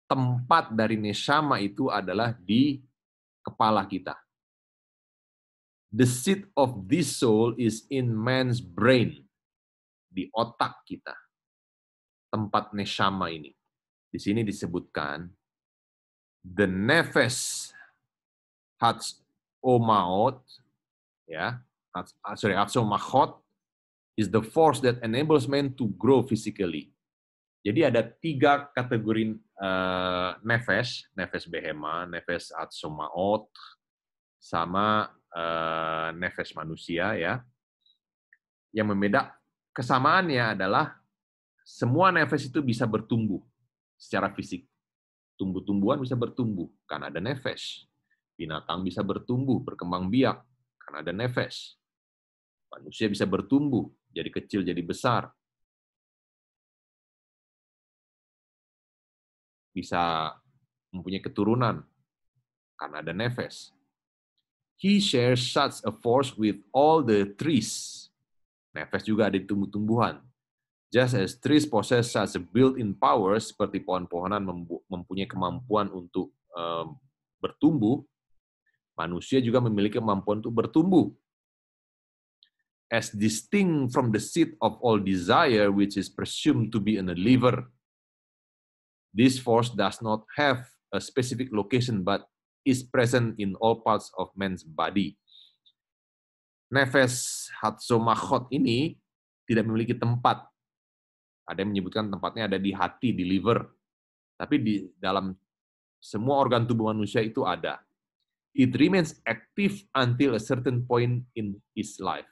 tempat dari neshama itu adalah di kepala kita. The seat of this soul is in man's brain, di otak kita. Tempat neshama ini. Di sini disebutkan the nefes hats omaot ya, hats, ah, sorry, hats omahot, is the force that enables man to grow physically. Jadi ada tiga kategori uh, eh, nefes, nefes behema, nefes atsomaot, sama uh, eh, nefes manusia ya. Yang membeda kesamaannya adalah semua nefes itu bisa bertumbuh secara fisik. Tumbuh-tumbuhan bisa bertumbuh karena ada nefes. Binatang bisa bertumbuh, berkembang biak karena ada nefes. Manusia bisa bertumbuh, jadi kecil jadi besar bisa mempunyai keturunan karena ada Nefes. He shares such a force with all the trees. Nefes juga ada di tumbuh-tumbuhan. Just as trees possess such a built-in power, seperti pohon-pohonan mempunyai kemampuan untuk um, bertumbuh, manusia juga memiliki kemampuan untuk bertumbuh. As distinct from the seat of all desire, which is presumed to be in a liver, This force does not have a specific location but is present in all parts of man's body. Nefes Hatsomachot ini tidak memiliki tempat. Ada yang menyebutkan tempatnya ada di hati, di liver. Tapi di dalam semua organ tubuh manusia itu ada. It remains active until a certain point in his life.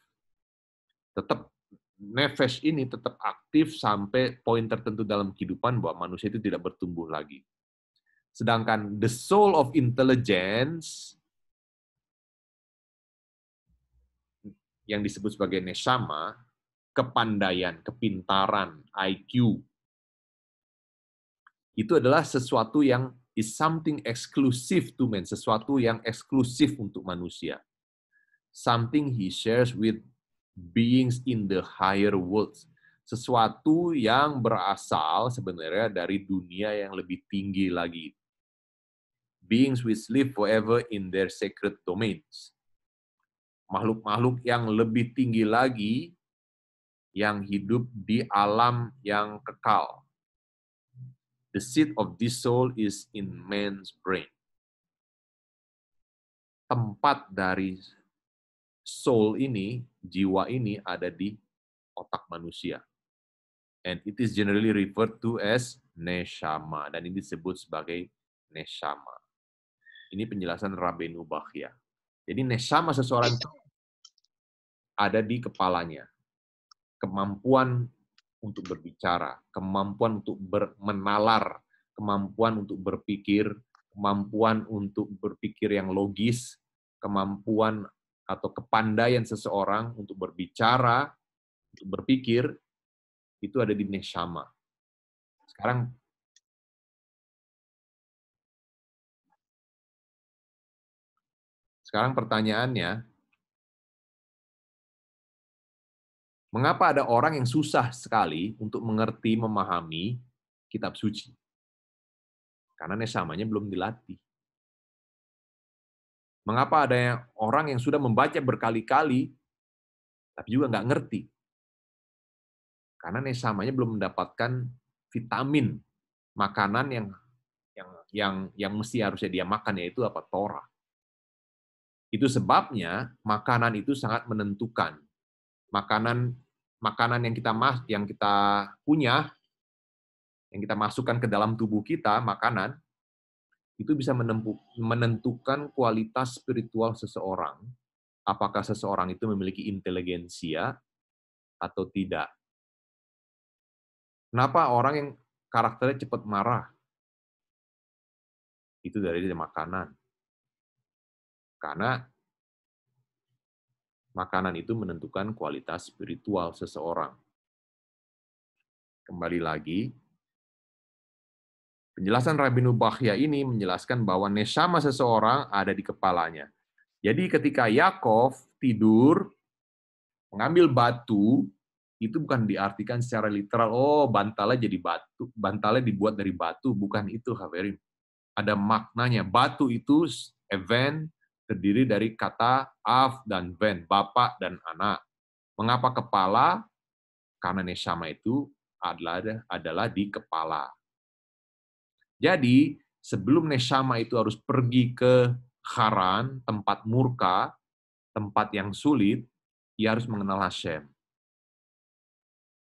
Tetap Nefesh ini tetap aktif sampai poin tertentu dalam kehidupan bahwa manusia itu tidak bertumbuh lagi. Sedangkan the soul of intelligence yang disebut sebagai neshama, kepandaian, kepintaran, IQ, itu adalah sesuatu yang is something exclusive to man, sesuatu yang eksklusif untuk manusia. Something he shares with beings in the higher worlds. Sesuatu yang berasal sebenarnya dari dunia yang lebih tinggi lagi. Beings which live forever in their sacred domains. Makhluk-makhluk yang lebih tinggi lagi yang hidup di alam yang kekal. The seat of this soul is in man's brain. Tempat dari soul ini, jiwa ini ada di otak manusia. And it is generally referred to as neshama. Dan ini disebut sebagai neshama. Ini penjelasan Rabenu Bahya. Jadi neshama seseorang itu ada di kepalanya. Kemampuan untuk berbicara, kemampuan untuk ber, menalar, kemampuan untuk berpikir, kemampuan untuk berpikir yang logis, kemampuan atau kepandaian seseorang untuk berbicara, untuk berpikir, itu ada di neshama. Sekarang Sekarang pertanyaannya, mengapa ada orang yang susah sekali untuk mengerti, memahami kitab suci? Karena nesamanya belum dilatih. Mengapa ada orang yang sudah membaca berkali-kali, tapi juga nggak ngerti? Karena nih samanya belum mendapatkan vitamin makanan yang yang yang yang mesti harusnya dia makan yaitu apa Torah. Itu sebabnya makanan itu sangat menentukan. Makanan makanan yang kita mas yang kita punya yang kita masukkan ke dalam tubuh kita makanan itu bisa menentukan kualitas spiritual seseorang. Apakah seseorang itu memiliki inteligensia atau tidak. Kenapa orang yang karakternya cepat marah? Itu dari makanan. Karena makanan itu menentukan kualitas spiritual seseorang. Kembali lagi, Penjelasan Rabinu Bahya ini menjelaskan bahwa nesama seseorang ada di kepalanya. Jadi ketika Yakov tidur, mengambil batu, itu bukan diartikan secara literal, oh bantalnya jadi batu, bantalnya dibuat dari batu, bukan itu Haverim. Ada maknanya, batu itu event terdiri dari kata af dan ven, bapak dan anak. Mengapa kepala? Karena nesama itu adalah adalah di kepala. Jadi, sebelum Neshama itu harus pergi ke Haran, tempat murka, tempat yang sulit, ia harus mengenal Hashem.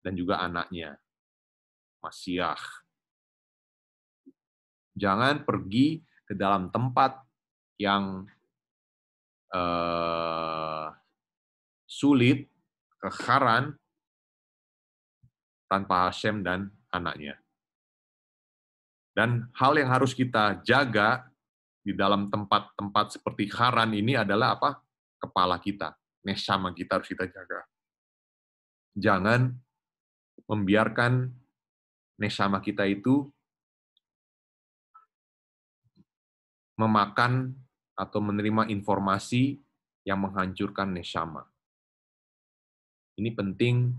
Dan juga anaknya, Masyah. Jangan pergi ke dalam tempat yang uh, sulit, ke Haran, tanpa Hashem dan anaknya. Dan hal yang harus kita jaga di dalam tempat-tempat seperti haran ini adalah apa? Kepala kita. nesama kita harus kita jaga. Jangan membiarkan nesama kita itu memakan atau menerima informasi yang menghancurkan nesama. Ini penting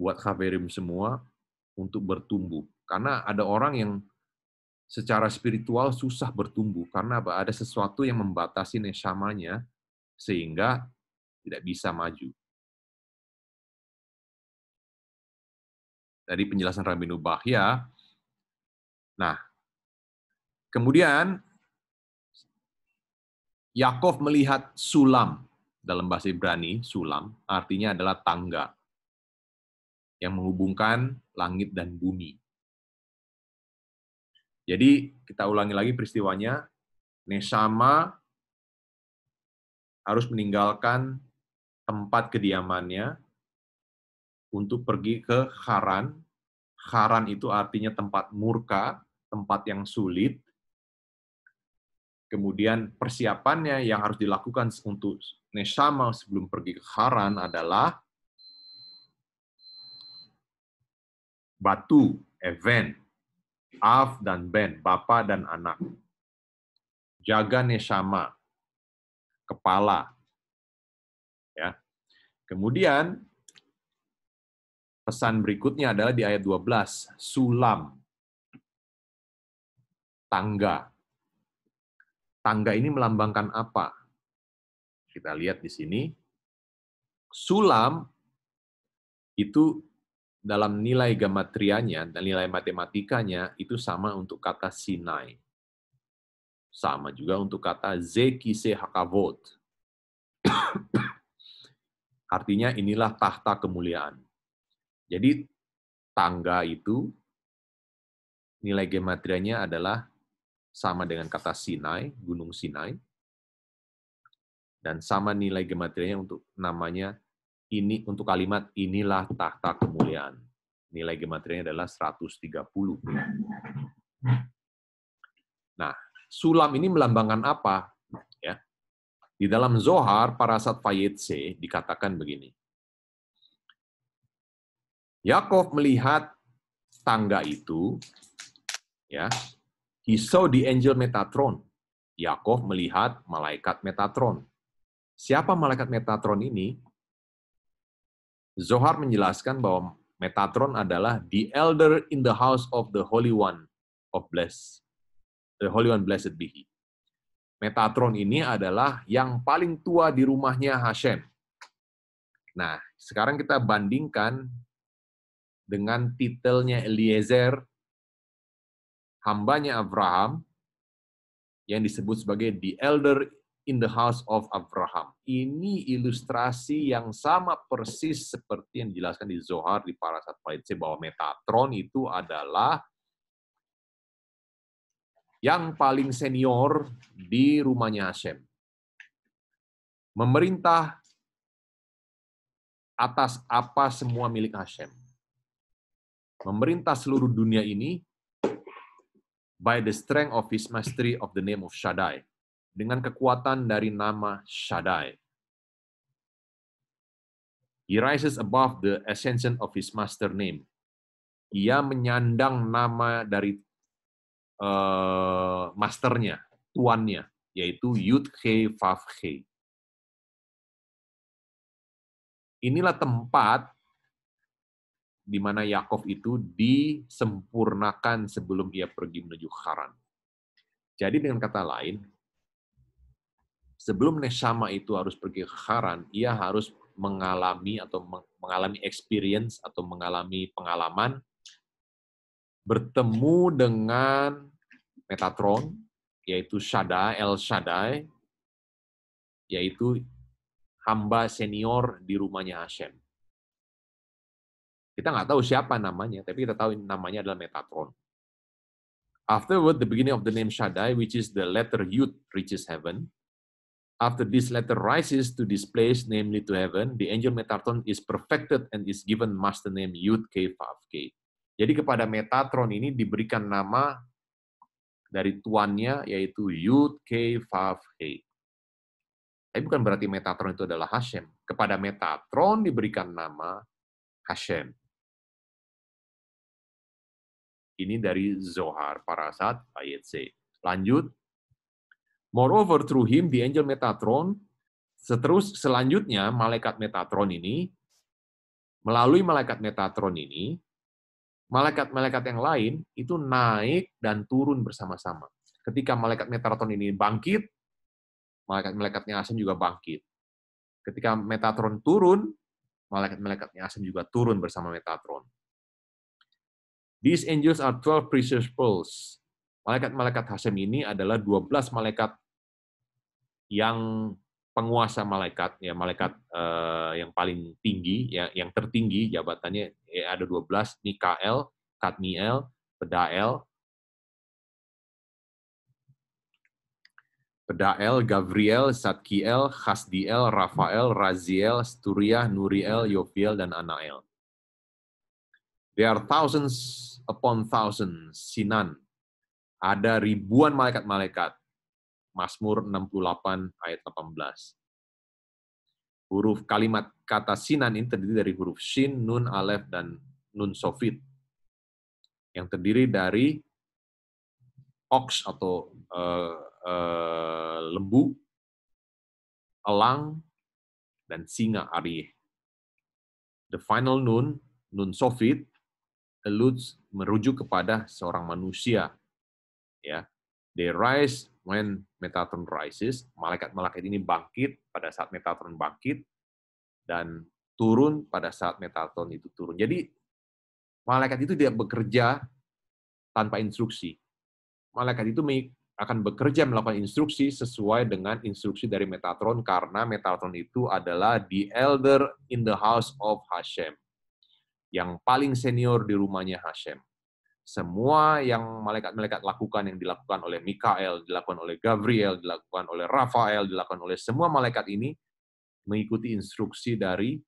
buat kaverim semua untuk bertumbuh. Karena ada orang yang secara spiritual susah bertumbuh karena Ada sesuatu yang membatasi nesamanya sehingga tidak bisa maju. Dari penjelasan Rabbi Bahya, nah, kemudian Yakov melihat sulam dalam bahasa Ibrani, sulam artinya adalah tangga yang menghubungkan langit dan bumi. Jadi kita ulangi lagi peristiwanya, Nesama harus meninggalkan tempat kediamannya untuk pergi ke Haran. Haran itu artinya tempat murka, tempat yang sulit. Kemudian persiapannya yang harus dilakukan untuk Nesama sebelum pergi ke Haran adalah batu, event, Af dan Ben, bapak dan anak. Jaga nesama, kepala. Ya. Kemudian pesan berikutnya adalah di ayat 12, sulam. Tangga. Tangga ini melambangkan apa? Kita lihat di sini. Sulam itu dalam nilai gematrianya dan nilai matematikanya itu sama untuk kata Sinai. Sama juga untuk kata Zekise Hakavot. Artinya inilah tahta kemuliaan. Jadi tangga itu nilai gematrianya adalah sama dengan kata Sinai, Gunung Sinai. Dan sama nilai gematrianya untuk namanya ini untuk kalimat inilah tahta kemuliaan. Nilai gematrianya adalah 130. Nah, sulam ini melambangkan apa? Ya. Di dalam Zohar, para Parasat Fayetse dikatakan begini. Yakov melihat tangga itu, ya, he saw the angel Metatron. Yakov melihat malaikat Metatron. Siapa malaikat Metatron ini? Zohar menjelaskan bahwa Metatron adalah the elder in the house of the Holy One of Blessed. The Holy One Blessed be He. Metatron ini adalah yang paling tua di rumahnya Hashem. Nah, sekarang kita bandingkan dengan titelnya Eliezer, hambanya Abraham, yang disebut sebagai the elder in the house of Abraham. Ini ilustrasi yang sama persis seperti yang dijelaskan di Zohar di para Paitse bahwa Metatron itu adalah yang paling senior di rumahnya Hashem. Memerintah atas apa semua milik Hashem. Memerintah seluruh dunia ini by the strength of his mastery of the name of Shaddai dengan kekuatan dari nama Shaddai. He rises above the ascension of his master name. Ia menyandang nama dari uh, masternya, tuannya, yaitu Yud He Vav He. Inilah tempat di mana Yakov itu disempurnakan sebelum ia pergi menuju Haran. Jadi dengan kata lain, sebelum neshama itu harus pergi ke Haran, ia harus mengalami atau mengalami experience atau mengalami pengalaman bertemu dengan Metatron, yaitu Shaddai, El Shaddai, yaitu hamba senior di rumahnya Hashem. Kita nggak tahu siapa namanya, tapi kita tahu namanya adalah Metatron. Afterward, the beginning of the name Shaddai, which is the letter Yud, reaches heaven. After this letter rises to this place, namely to heaven, the angel Metatron is perfected and is given master name Yud K Vav K. Jadi kepada Metatron ini diberikan nama dari tuannya yaitu Yud K Vav K. Tapi bukan berarti Metatron itu adalah Hashem. Kepada Metatron diberikan nama Hashem. Ini dari Zohar Parasat ayat C. Lanjut, Moreover, through him, the angel Metatron, seterus selanjutnya malaikat Metatron ini, melalui malaikat Metatron ini, malaikat-malaikat yang lain itu naik dan turun bersama-sama. Ketika malaikat Metatron ini bangkit, malaikat-malaikatnya Asen juga bangkit. Ketika Metatron turun, malaikat-malaikatnya Asen juga turun bersama Metatron. These angels are twelve precious pearls Malaikat-malaikat Hashem ini adalah 12 malaikat yang penguasa malaikat ya malaikat eh, yang paling tinggi ya yang tertinggi jabatannya ya, ada 12 Mikael, Kadmiel, Pedael, Pedael, Gabriel, Satkiel, Hasdiel, Rafael, Raziel, Sturiah, Nuriel, Yofiel, dan Anael. There are thousands upon thousands, Sinan, ada ribuan malaikat-malaikat. Mazmur 68 ayat 18. Huruf kalimat kata sinan ini terdiri dari huruf shin, nun, alef, dan nun sofit. Yang terdiri dari ox atau uh, uh, lembu, elang, dan singa arieh. The final nun, nun sofit, eludes merujuk kepada seorang manusia ya they rise when Metatron rises malaikat-malaikat ini bangkit pada saat Metatron bangkit dan turun pada saat Metatron itu turun jadi malaikat itu tidak bekerja tanpa instruksi malaikat itu akan bekerja melakukan instruksi sesuai dengan instruksi dari Metatron karena Metatron itu adalah the elder in the house of Hashem. Yang paling senior di rumahnya Hashem. Semua yang malaikat-malaikat lakukan, yang dilakukan oleh Mikael, dilakukan oleh Gabriel, dilakukan oleh Rafael, dilakukan oleh semua malaikat ini, mengikuti instruksi dari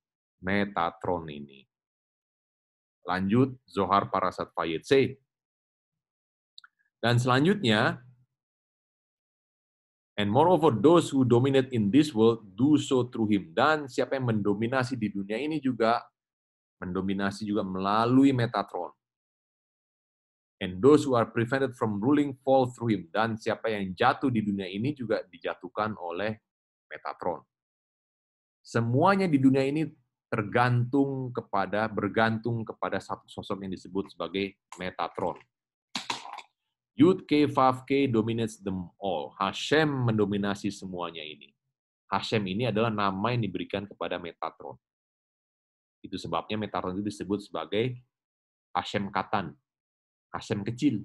Metatron ini. Lanjut, Zohar Parasat Payetse. Dan selanjutnya, And moreover, those who dominate in this world do so through him. Dan siapa yang mendominasi di dunia ini juga mendominasi juga melalui Metatron and those who are prevented from ruling fall through him. Dan siapa yang jatuh di dunia ini juga dijatuhkan oleh Metatron. Semuanya di dunia ini tergantung kepada, bergantung kepada satu sosok yang disebut sebagai Metatron. Yud K, Vav K dominates them all. Hashem mendominasi semuanya ini. Hashem ini adalah nama yang diberikan kepada Metatron. Itu sebabnya Metatron itu disebut sebagai Hashem Katan, Hashem kecil.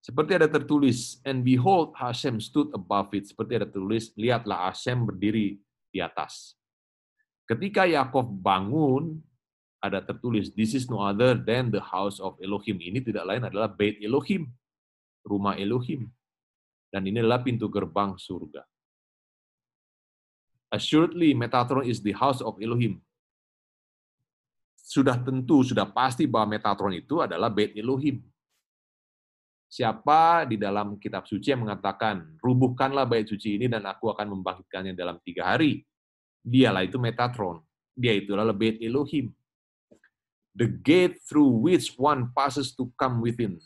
Seperti ada tertulis, and behold Hashem stood above it. Seperti ada tertulis, lihatlah Hashem berdiri di atas. Ketika Yakov bangun, ada tertulis, this is no other than the house of Elohim. Ini tidak lain adalah Bait Elohim, rumah Elohim. Dan ini adalah pintu gerbang surga. Assuredly, Metatron is the house of Elohim sudah tentu, sudah pasti bahwa Metatron itu adalah Beit Elohim. Siapa di dalam kitab suci yang mengatakan, rubuhkanlah bait suci ini dan aku akan membangkitkannya dalam tiga hari. Dialah itu Metatron. Dia itulah Beit Elohim. The gate through which one passes to come within.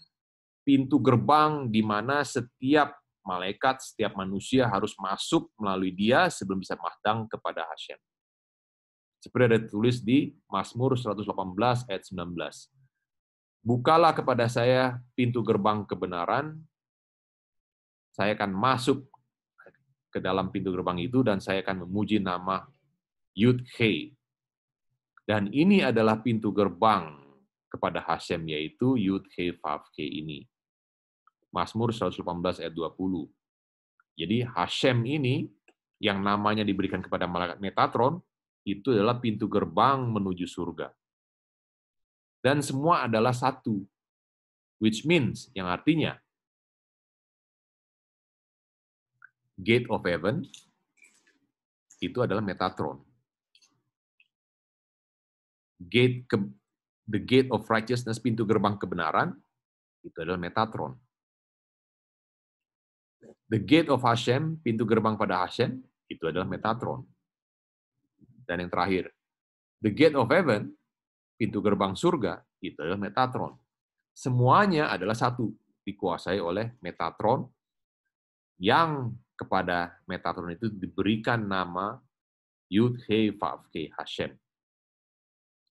Pintu gerbang di mana setiap malaikat, setiap manusia harus masuk melalui dia sebelum bisa mahdang kepada Hashem. Seperti ada tulis di Mazmur 118 ayat 19. Bukalah kepada saya pintu gerbang kebenaran, saya akan masuk ke dalam pintu gerbang itu dan saya akan memuji nama Yud He. Dan ini adalah pintu gerbang kepada Hashem, yaitu Yud He Vav k ini. Mazmur 118 ayat 20. Jadi Hashem ini yang namanya diberikan kepada malaikat Metatron, itu adalah pintu gerbang menuju surga. Dan semua adalah satu, which means yang artinya gate of heaven itu adalah Metatron. Gate ke, the gate of righteousness pintu gerbang kebenaran itu adalah Metatron. The gate of Hashem pintu gerbang pada Hashem itu adalah Metatron dan yang terakhir, the gate of heaven, pintu gerbang surga, itu adalah Metatron. Semuanya adalah satu, dikuasai oleh Metatron, yang kepada Metatron itu diberikan nama Yud Hei Vav Hei Hashem.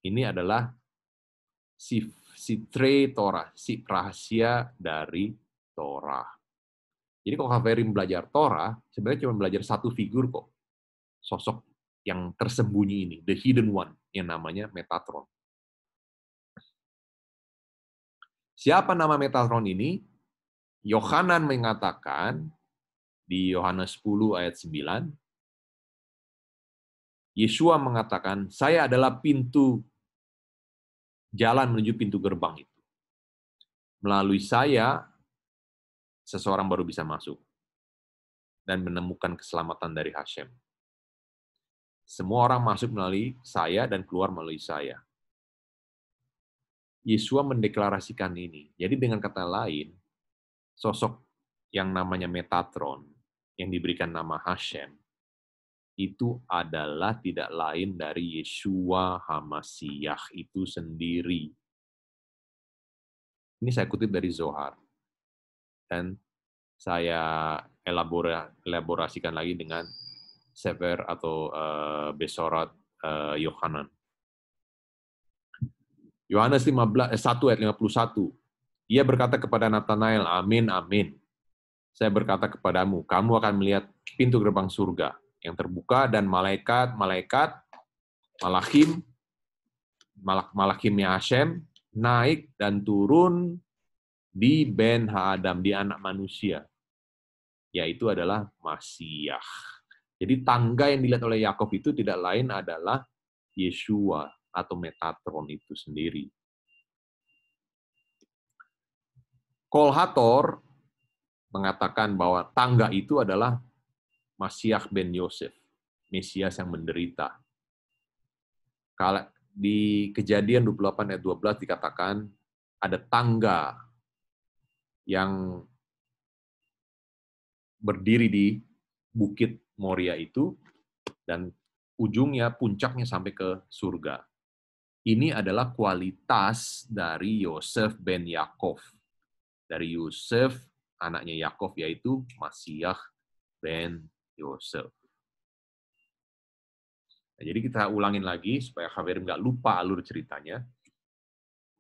Ini adalah si, si tre Torah, si rahasia dari Torah. Jadi kalau Haverim belajar Torah, sebenarnya cuma belajar satu figur kok. Sosok yang tersembunyi ini, the hidden one, yang namanya Metatron. Siapa nama Metatron ini? Yohanan mengatakan di Yohanes 10 ayat 9, Yesua mengatakan, saya adalah pintu jalan menuju pintu gerbang itu. Melalui saya, seseorang baru bisa masuk dan menemukan keselamatan dari Hashem. Semua orang masuk melalui saya dan keluar melalui saya. Yesua mendeklarasikan ini. Jadi dengan kata lain, sosok yang namanya Metatron, yang diberikan nama Hashem, itu adalah tidak lain dari Yeshua Hamasiyah itu sendiri. Ini saya kutip dari Zohar. Dan saya elaborasikan lagi dengan Sever atau uh, Besorat uh, Yohanan. Yohanes 15 eh, 1 ayat 51. Ia berkata kepada Nathanael, "Amin, amin. Saya berkata kepadamu, kamu akan melihat pintu gerbang surga yang terbuka dan malaikat-malaikat malakim malak malakim Yashem naik dan turun di Ben Haadam di anak manusia yaitu adalah Masiah. Jadi tangga yang dilihat oleh Yakob itu tidak lain adalah Yeshua atau Metatron itu sendiri. Kolhator mengatakan bahwa tangga itu adalah Masiah ben Yosef, Mesias yang menderita. di kejadian 28 ayat 12 dikatakan ada tangga yang berdiri di bukit Moria itu dan ujungnya puncaknya sampai ke surga. Ini adalah kualitas dari Yosef ben Yakov. Dari Yosef anaknya Yakov yaitu Masiah ben Yosef. Nah, jadi kita ulangin lagi supaya Haverim nggak lupa alur ceritanya.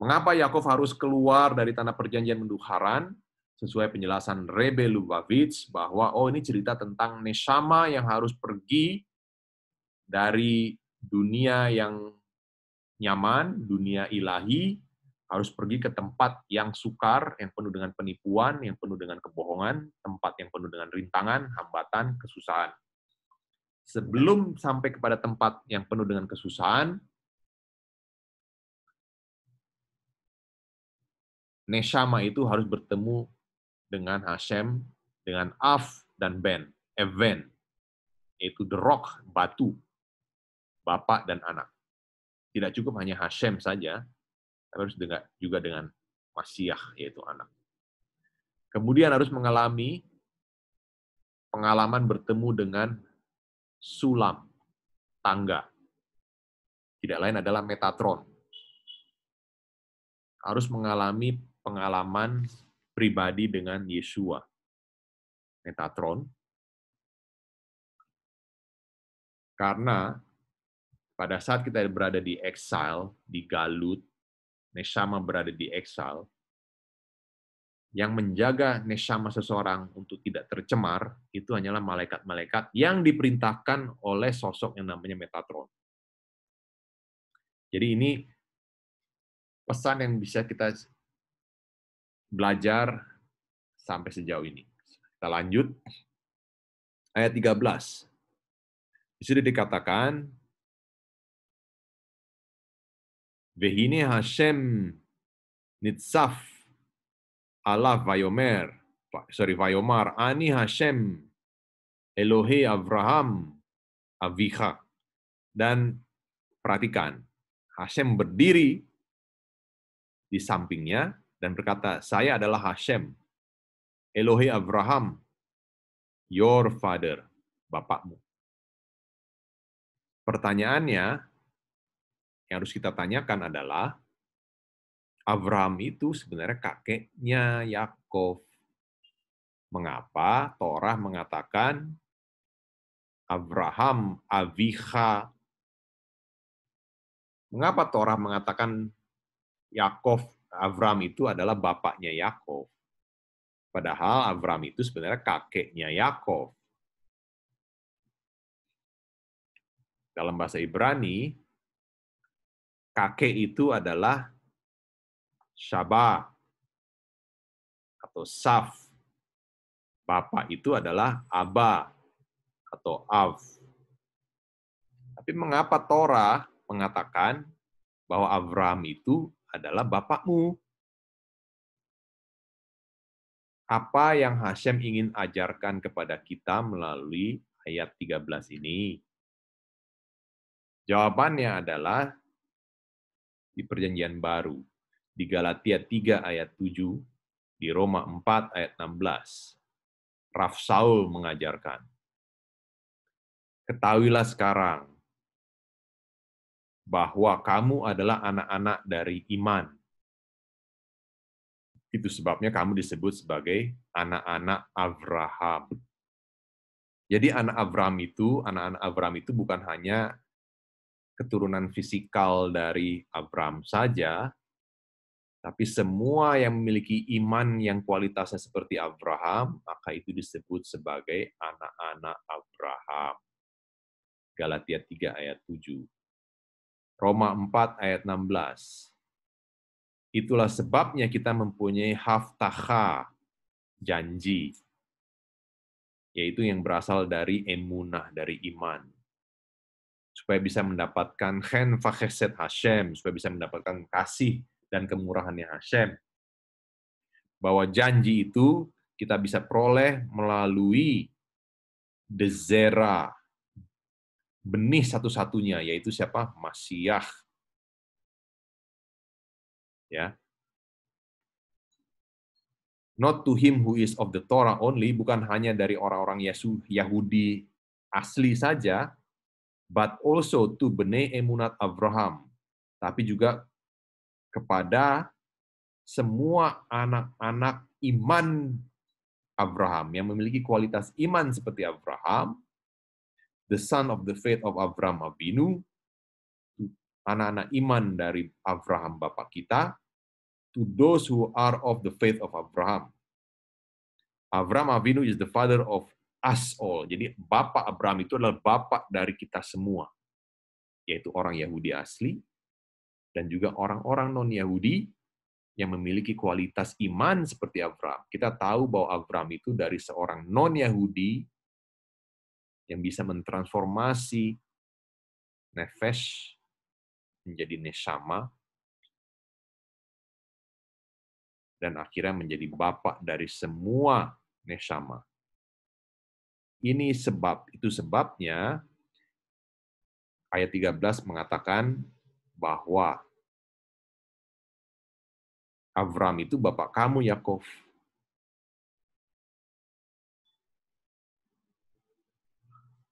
Mengapa Yakov harus keluar dari tanah perjanjian menduharan? sesuai penjelasan Rebe Lubavitch bahwa oh ini cerita tentang neshama yang harus pergi dari dunia yang nyaman, dunia ilahi, harus pergi ke tempat yang sukar, yang penuh dengan penipuan, yang penuh dengan kebohongan, tempat yang penuh dengan rintangan, hambatan, kesusahan. Sebelum sampai kepada tempat yang penuh dengan kesusahan, neshama itu harus bertemu dengan Hashem, dengan Af dan Ben, Even, yaitu The Rock, batu, bapak dan anak. Tidak cukup hanya Hashem saja, tapi harus juga dengan Masiyah, yaitu anak. Kemudian harus mengalami pengalaman bertemu dengan sulam, tangga. Tidak lain adalah Metatron. Harus mengalami pengalaman pribadi dengan Yeshua. Metatron. Karena pada saat kita berada di exile, di galut, Neshama berada di exile, yang menjaga neshama seseorang untuk tidak tercemar itu hanyalah malaikat-malaikat yang diperintahkan oleh sosok yang namanya Metatron. Jadi ini pesan yang bisa kita belajar sampai sejauh ini. Kita lanjut. Ayat 13. Di sini dikatakan, Vehine Hashem nitzaf Allah vayomer, sorry, vayomar, ani Hashem Elohe Abraham Avicha. Dan perhatikan, Hashem berdiri di sampingnya dan berkata, Saya adalah Hashem, Elohi Abraham, your father, bapakmu. Pertanyaannya yang harus kita tanyakan adalah, Abraham itu sebenarnya kakeknya Yakov. Mengapa Torah mengatakan Abraham Avicha? Mengapa Torah mengatakan Yakov Avram itu adalah bapaknya Yakov, Padahal Avram itu sebenarnya kakeknya Yakov. Dalam bahasa Ibrani, kakek itu adalah Shaba atau Saf. Bapak itu adalah Aba atau Av. Tapi mengapa Torah mengatakan bahwa Avram itu adalah Bapakmu. Apa yang Hashem ingin ajarkan kepada kita melalui ayat 13 ini? Jawabannya adalah di perjanjian baru, di Galatia 3 ayat 7, di Roma 4 ayat 16. Raf Saul mengajarkan, Ketahuilah sekarang bahwa kamu adalah anak-anak dari iman. Itu sebabnya kamu disebut sebagai anak-anak Abraham. Jadi anak Abraham itu, anak-anak Abraham itu bukan hanya keturunan fisikal dari Abraham saja, tapi semua yang memiliki iman yang kualitasnya seperti Abraham, maka itu disebut sebagai anak-anak Abraham. Galatia 3 ayat 7. Roma 4 ayat 16. Itulah sebabnya kita mempunyai haftaha, janji, yaitu yang berasal dari emunah, dari iman. Supaya bisa mendapatkan khen fakheset Hashem, supaya bisa mendapatkan kasih dan kemurahannya Hashem. Bahwa janji itu kita bisa peroleh melalui dezera, benih satu-satunya yaitu siapa? Masiah. Ya. Not to him who is of the Torah only, bukan hanya dari orang-orang Yahudi asli saja, but also to bene emunat Abraham, tapi juga kepada semua anak-anak iman Abraham yang memiliki kualitas iman seperti Abraham the son of the faith of Abraham Abinu, anak-anak iman dari Abraham Bapak kita, to those who are of the faith of Abraham. Abraham Abinu is the father of us all. Jadi Bapak Abraham itu adalah Bapak dari kita semua, yaitu orang Yahudi asli, dan juga orang-orang non-Yahudi yang memiliki kualitas iman seperti Abraham. Kita tahu bahwa Abraham itu dari seorang non-Yahudi yang bisa mentransformasi nefesh menjadi neshama dan akhirnya menjadi bapak dari semua neshama. Ini sebab, itu sebabnya ayat 13 mengatakan bahwa Avram itu bapak kamu Yakov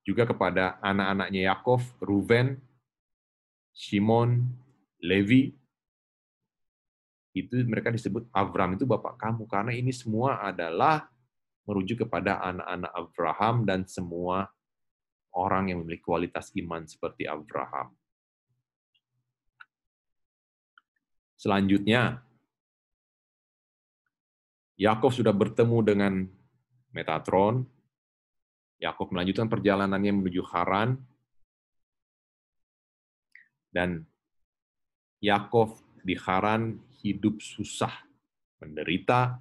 juga kepada anak-anaknya Yakov, Ruben, Simon, Levi. Itu mereka disebut Abraham itu bapak kamu karena ini semua adalah merujuk kepada anak-anak Abraham dan semua orang yang memiliki kualitas iman seperti Abraham. Selanjutnya, Yakov sudah bertemu dengan Metatron, Yakub melanjutkan perjalanannya menuju Haran dan Yakov di Haran hidup susah, menderita.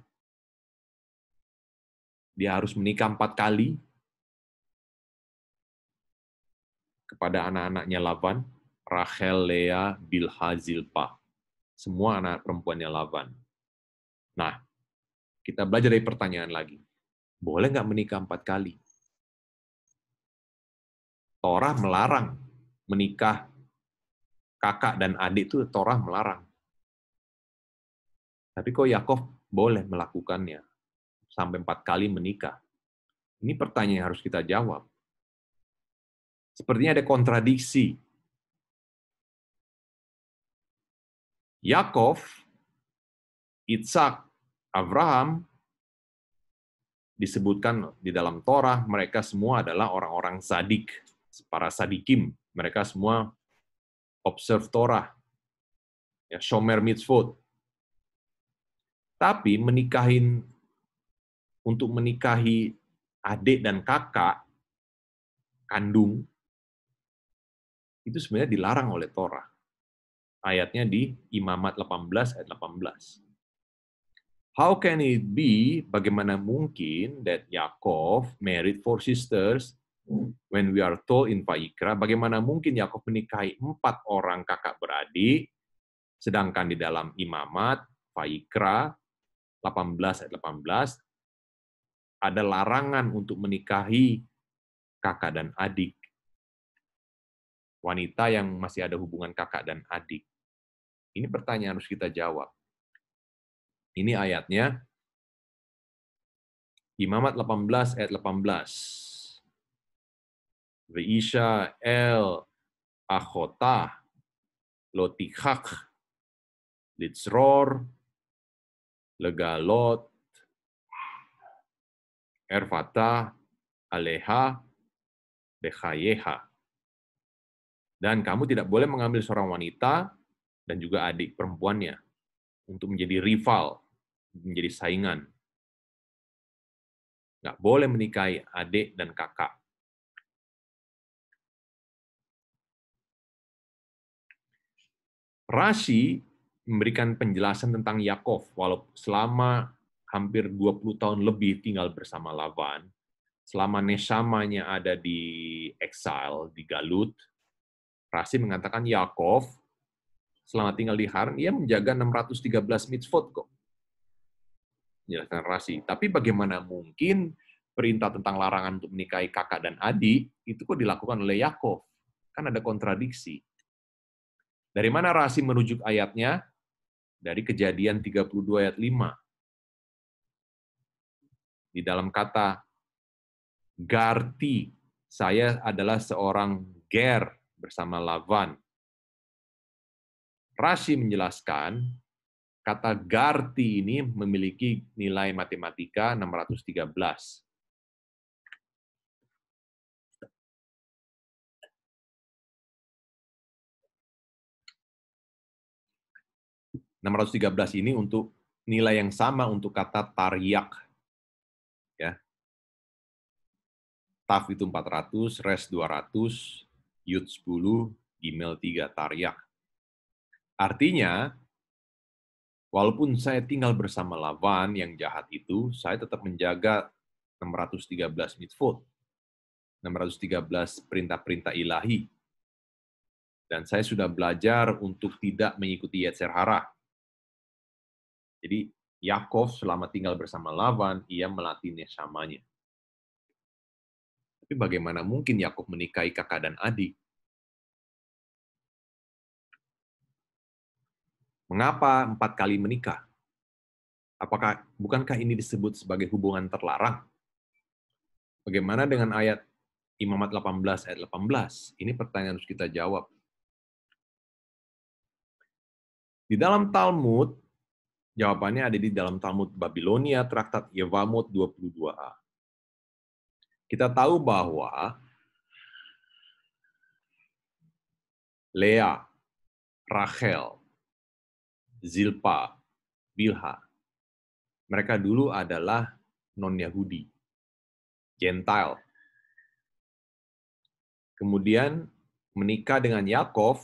Dia harus menikah empat kali kepada anak-anaknya Laban, Rachel, Lea, Bilha, Zilpa. Semua anak perempuannya Laban. Nah, kita belajar dari pertanyaan lagi. Boleh nggak menikah empat kali? Torah melarang menikah kakak dan adik itu Torah melarang. Tapi kok Yakov boleh melakukannya sampai empat kali menikah? Ini pertanyaan yang harus kita jawab. Sepertinya ada kontradiksi. Yakov, Ishak, Abraham disebutkan di dalam Torah mereka semua adalah orang-orang sadik para sadikim, mereka semua observe Torah, ya, shomer mitzvot. Tapi menikahin untuk menikahi adik dan kakak kandung itu sebenarnya dilarang oleh Torah. Ayatnya di Imamat 18 ayat 18. How can it be, bagaimana mungkin that Yaakov married four sisters When we are told in Vaikra, bagaimana mungkin Yakob menikahi empat orang kakak beradik, sedangkan di dalam imamat, Vaikra, 18 ayat 18, ada larangan untuk menikahi kakak dan adik. Wanita yang masih ada hubungan kakak dan adik. Ini pertanyaan harus kita jawab. Ini ayatnya, Imamat 18 ayat 18. ואישה el achota לא תיקח legalot ervata aleha bechayeha Dan kamu tidak boleh mengambil seorang wanita dan juga adik perempuannya untuk menjadi rival, menjadi saingan. Nggak boleh menikahi adik dan kakak. Rashi memberikan penjelasan tentang Yakov walau selama hampir 20 tahun lebih tinggal bersama Laban, selama nesamanya ada di exile, di Galut, Rashi mengatakan Yakov selama tinggal di Haran, ia menjaga 613 mitzvot kok. Jelaskan Rashi. Tapi bagaimana mungkin perintah tentang larangan untuk menikahi kakak dan adik itu kok dilakukan oleh Yakov? Kan ada kontradiksi. Dari mana Rasim merujuk ayatnya? Dari kejadian 32 ayat 5. Di dalam kata Garti, saya adalah seorang Ger bersama Lavan. Rashi menjelaskan, kata Garti ini memiliki nilai matematika 613. 613 ini untuk nilai yang sama untuk kata taryak. Ya. Taf itu 400, res 200, yud 10, gimel 3, taryak. Artinya, walaupun saya tinggal bersama lawan yang jahat itu, saya tetap menjaga 613 mitzvot, 613 perintah-perintah ilahi. Dan saya sudah belajar untuk tidak mengikuti Yetzer Hara, jadi Yakov selama tinggal bersama Laban, ia melatih nesamanya. Tapi bagaimana mungkin Yakov menikahi kakak dan adik? Mengapa empat kali menikah? Apakah bukankah ini disebut sebagai hubungan terlarang? Bagaimana dengan ayat Imamat 18 ayat 18? Ini pertanyaan harus kita jawab. Di dalam Talmud Jawabannya ada di dalam Talmud Babilonia, Traktat Yevamot 22a. Kita tahu bahwa Lea, Rachel, Zilpa, Bilha, mereka dulu adalah non-Yahudi, Gentile. Kemudian menikah dengan Yakov,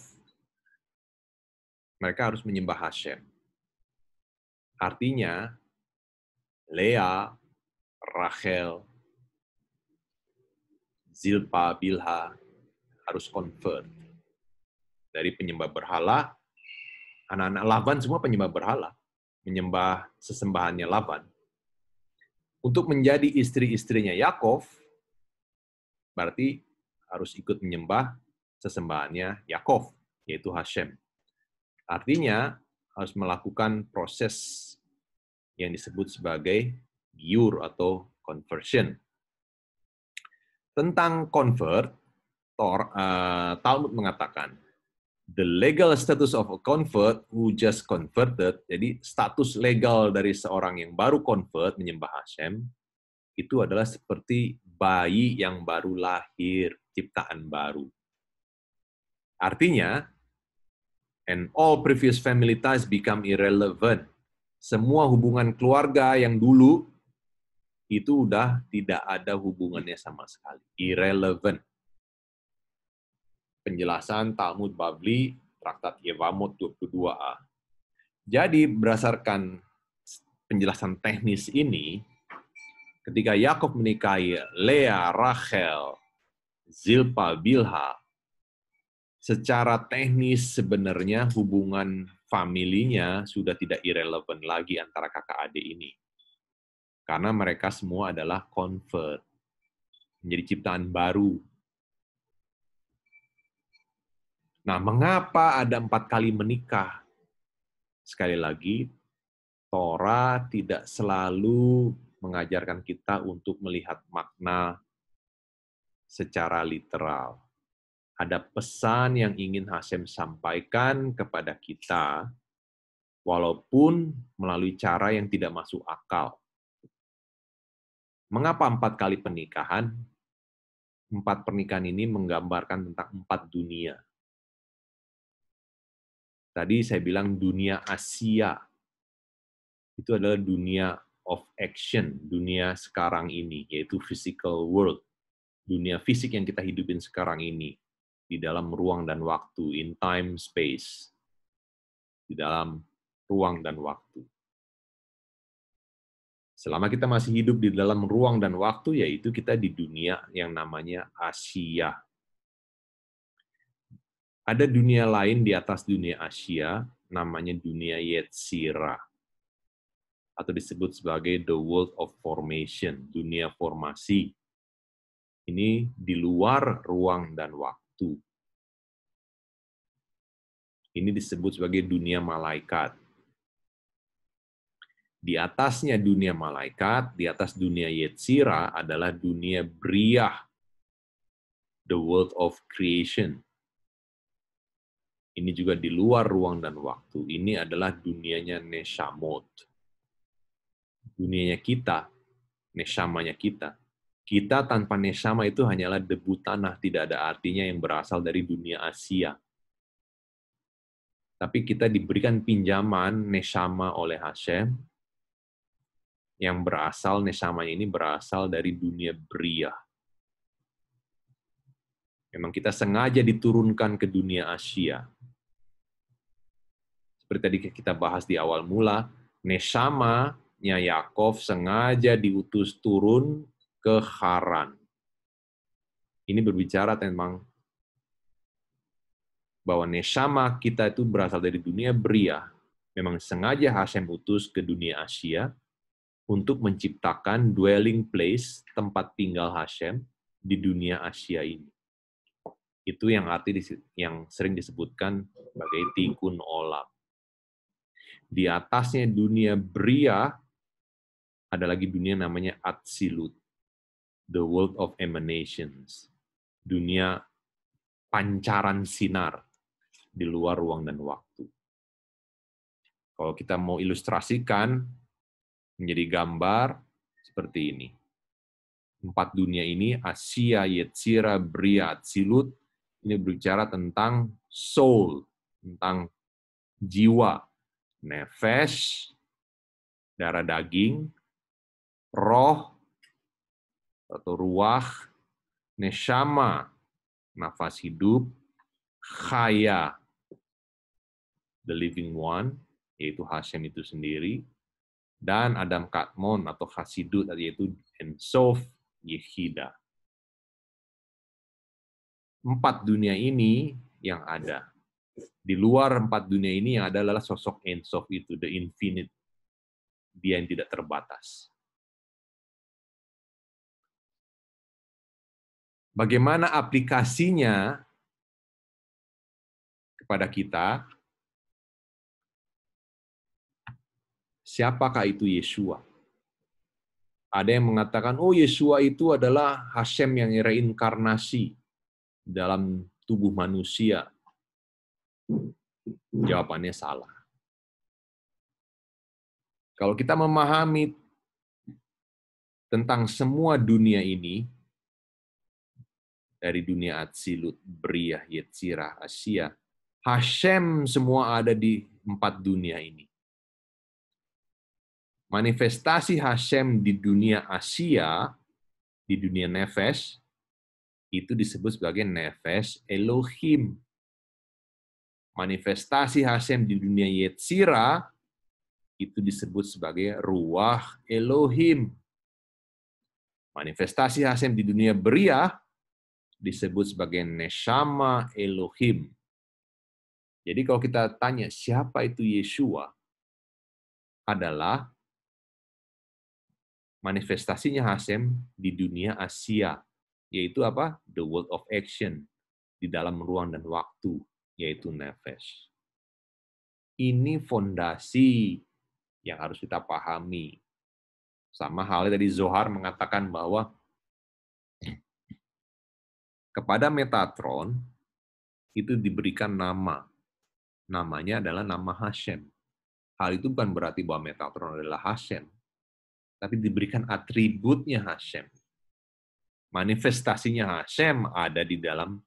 mereka harus menyembah Hashem. Artinya, Lea, Rachel, Zilpa, Bilha harus convert. Dari penyembah berhala, anak-anak Laban semua penyembah berhala. Menyembah sesembahannya Laban. Untuk menjadi istri-istrinya Yakov, berarti harus ikut menyembah sesembahannya Yakov, yaitu Hashem. Artinya, harus melakukan proses yang disebut sebagai giur atau conversion. Tentang convert, Tor, uh, Talmud mengatakan, the legal status of a convert who just converted, jadi status legal dari seorang yang baru convert menyembah Hashem, itu adalah seperti bayi yang baru lahir, ciptaan baru. Artinya, and all previous family ties become irrelevant semua hubungan keluarga yang dulu itu udah tidak ada hubungannya sama sekali. Irrelevant. Penjelasan Talmud Babli, Traktat Yevamot 22a. Jadi berdasarkan penjelasan teknis ini, ketika Yakob menikahi Lea, Rachel, Zilpa, Bilha, secara teknis sebenarnya hubungan familinya sudah tidak irrelevant lagi antara kakak adik ini. Karena mereka semua adalah convert, menjadi ciptaan baru. Nah, mengapa ada empat kali menikah? Sekali lagi, Torah tidak selalu mengajarkan kita untuk melihat makna secara literal ada pesan yang ingin Hasem sampaikan kepada kita, walaupun melalui cara yang tidak masuk akal. Mengapa empat kali pernikahan? Empat pernikahan ini menggambarkan tentang empat dunia. Tadi saya bilang dunia Asia. Itu adalah dunia of action, dunia sekarang ini, yaitu physical world. Dunia fisik yang kita hidupin sekarang ini di dalam ruang dan waktu, in time, space, di dalam ruang dan waktu. Selama kita masih hidup di dalam ruang dan waktu, yaitu kita di dunia yang namanya Asia. Ada dunia lain di atas dunia Asia, namanya dunia Yetsira. atau disebut sebagai the world of formation, dunia formasi. Ini di luar ruang dan waktu itu. Ini disebut sebagai dunia malaikat. Di atasnya dunia malaikat, di atas dunia Yetzira adalah dunia Briah, the world of creation. Ini juga di luar ruang dan waktu. Ini adalah dunianya Neshamot. Dunianya kita, Neshamanya kita kita tanpa Neshama itu hanyalah debu tanah, tidak ada artinya yang berasal dari dunia Asia. Tapi kita diberikan pinjaman Neshama oleh Hashem, yang berasal, Neshamanya ini berasal dari dunia Bria. Memang kita sengaja diturunkan ke dunia Asia. Seperti tadi kita bahas di awal mula, Neshamanya Yakov sengaja diutus turun ke Haran. Ini berbicara tentang bahwa neshama kita itu berasal dari dunia bria, Memang sengaja Hashem putus ke dunia Asia untuk menciptakan dwelling place, tempat tinggal Hashem di dunia Asia ini. Itu yang arti yang sering disebutkan sebagai tikun olam. Di atasnya dunia bria ada lagi dunia namanya Atsilut the world of emanations, dunia pancaran sinar di luar ruang dan waktu. Kalau kita mau ilustrasikan menjadi gambar seperti ini. Empat dunia ini, Asia, Yetzira, Bria, Silut, ini berbicara tentang soul, tentang jiwa, nefesh, darah daging, roh, atau ruah, neshama, nafas hidup, khaya, the living one, yaitu Hashem itu sendiri, dan Adam Katmon atau Hasidut, yaitu Ensof Yehida. Empat dunia ini yang ada. Di luar empat dunia ini yang ada adalah sosok Ensof itu, the infinite, dia yang tidak terbatas. bagaimana aplikasinya kepada kita, siapakah itu Yesua? Ada yang mengatakan, oh Yesua itu adalah Hashem yang reinkarnasi dalam tubuh manusia. Jawabannya salah. Kalau kita memahami tentang semua dunia ini, dari dunia Atsilut, briah, Yetzirah, Asia. Hashem semua ada di empat dunia ini. Manifestasi Hashem di dunia Asia, di dunia Nefes, itu disebut sebagai Nefes Elohim. Manifestasi Hashem di dunia Yetsira, itu disebut sebagai Ruah Elohim. Manifestasi Hashem di dunia Beriah, disebut sebagai Neshama Elohim. Jadi kalau kita tanya siapa itu Yeshua, adalah manifestasinya Hasem di dunia Asia, yaitu apa? The world of action, di dalam ruang dan waktu, yaitu nefesh. Ini fondasi yang harus kita pahami. Sama halnya tadi Zohar mengatakan bahwa kepada Metatron itu diberikan nama. Namanya adalah nama Hashem. Hal itu bukan berarti bahwa Metatron adalah Hashem, tapi diberikan atributnya Hashem. Manifestasinya Hashem ada di dalam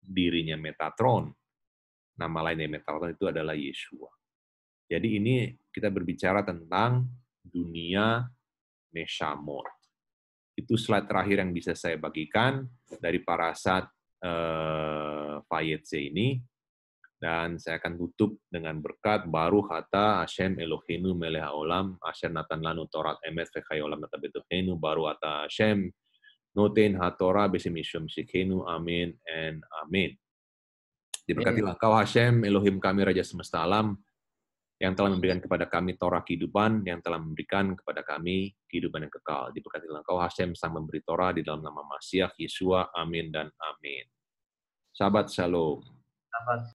dirinya Metatron. Nama lainnya Metatron itu adalah Yeshua. Jadi ini kita berbicara tentang dunia neshamot. Itu slide terakhir yang bisa saya bagikan dari saat eh, Fayetse ini. Dan saya akan tutup dengan berkat baru kata Hashem Elohimu meleha Olam asher natan lanu torat emet vekayolam natabetohenu baru kata Hashem noten hatora besim isyum sikenu amin and amin. Diberkatilah kau Hashem Elohim kami Raja semesta alam yang telah memberikan kepada kami Torah kehidupan, yang telah memberikan kepada kami kehidupan yang kekal. Diberkati engkau Hashem, sang memberi Torah, di dalam nama Masyak, Yesua, amin dan amin. Sahabat Shalom. Sahabat.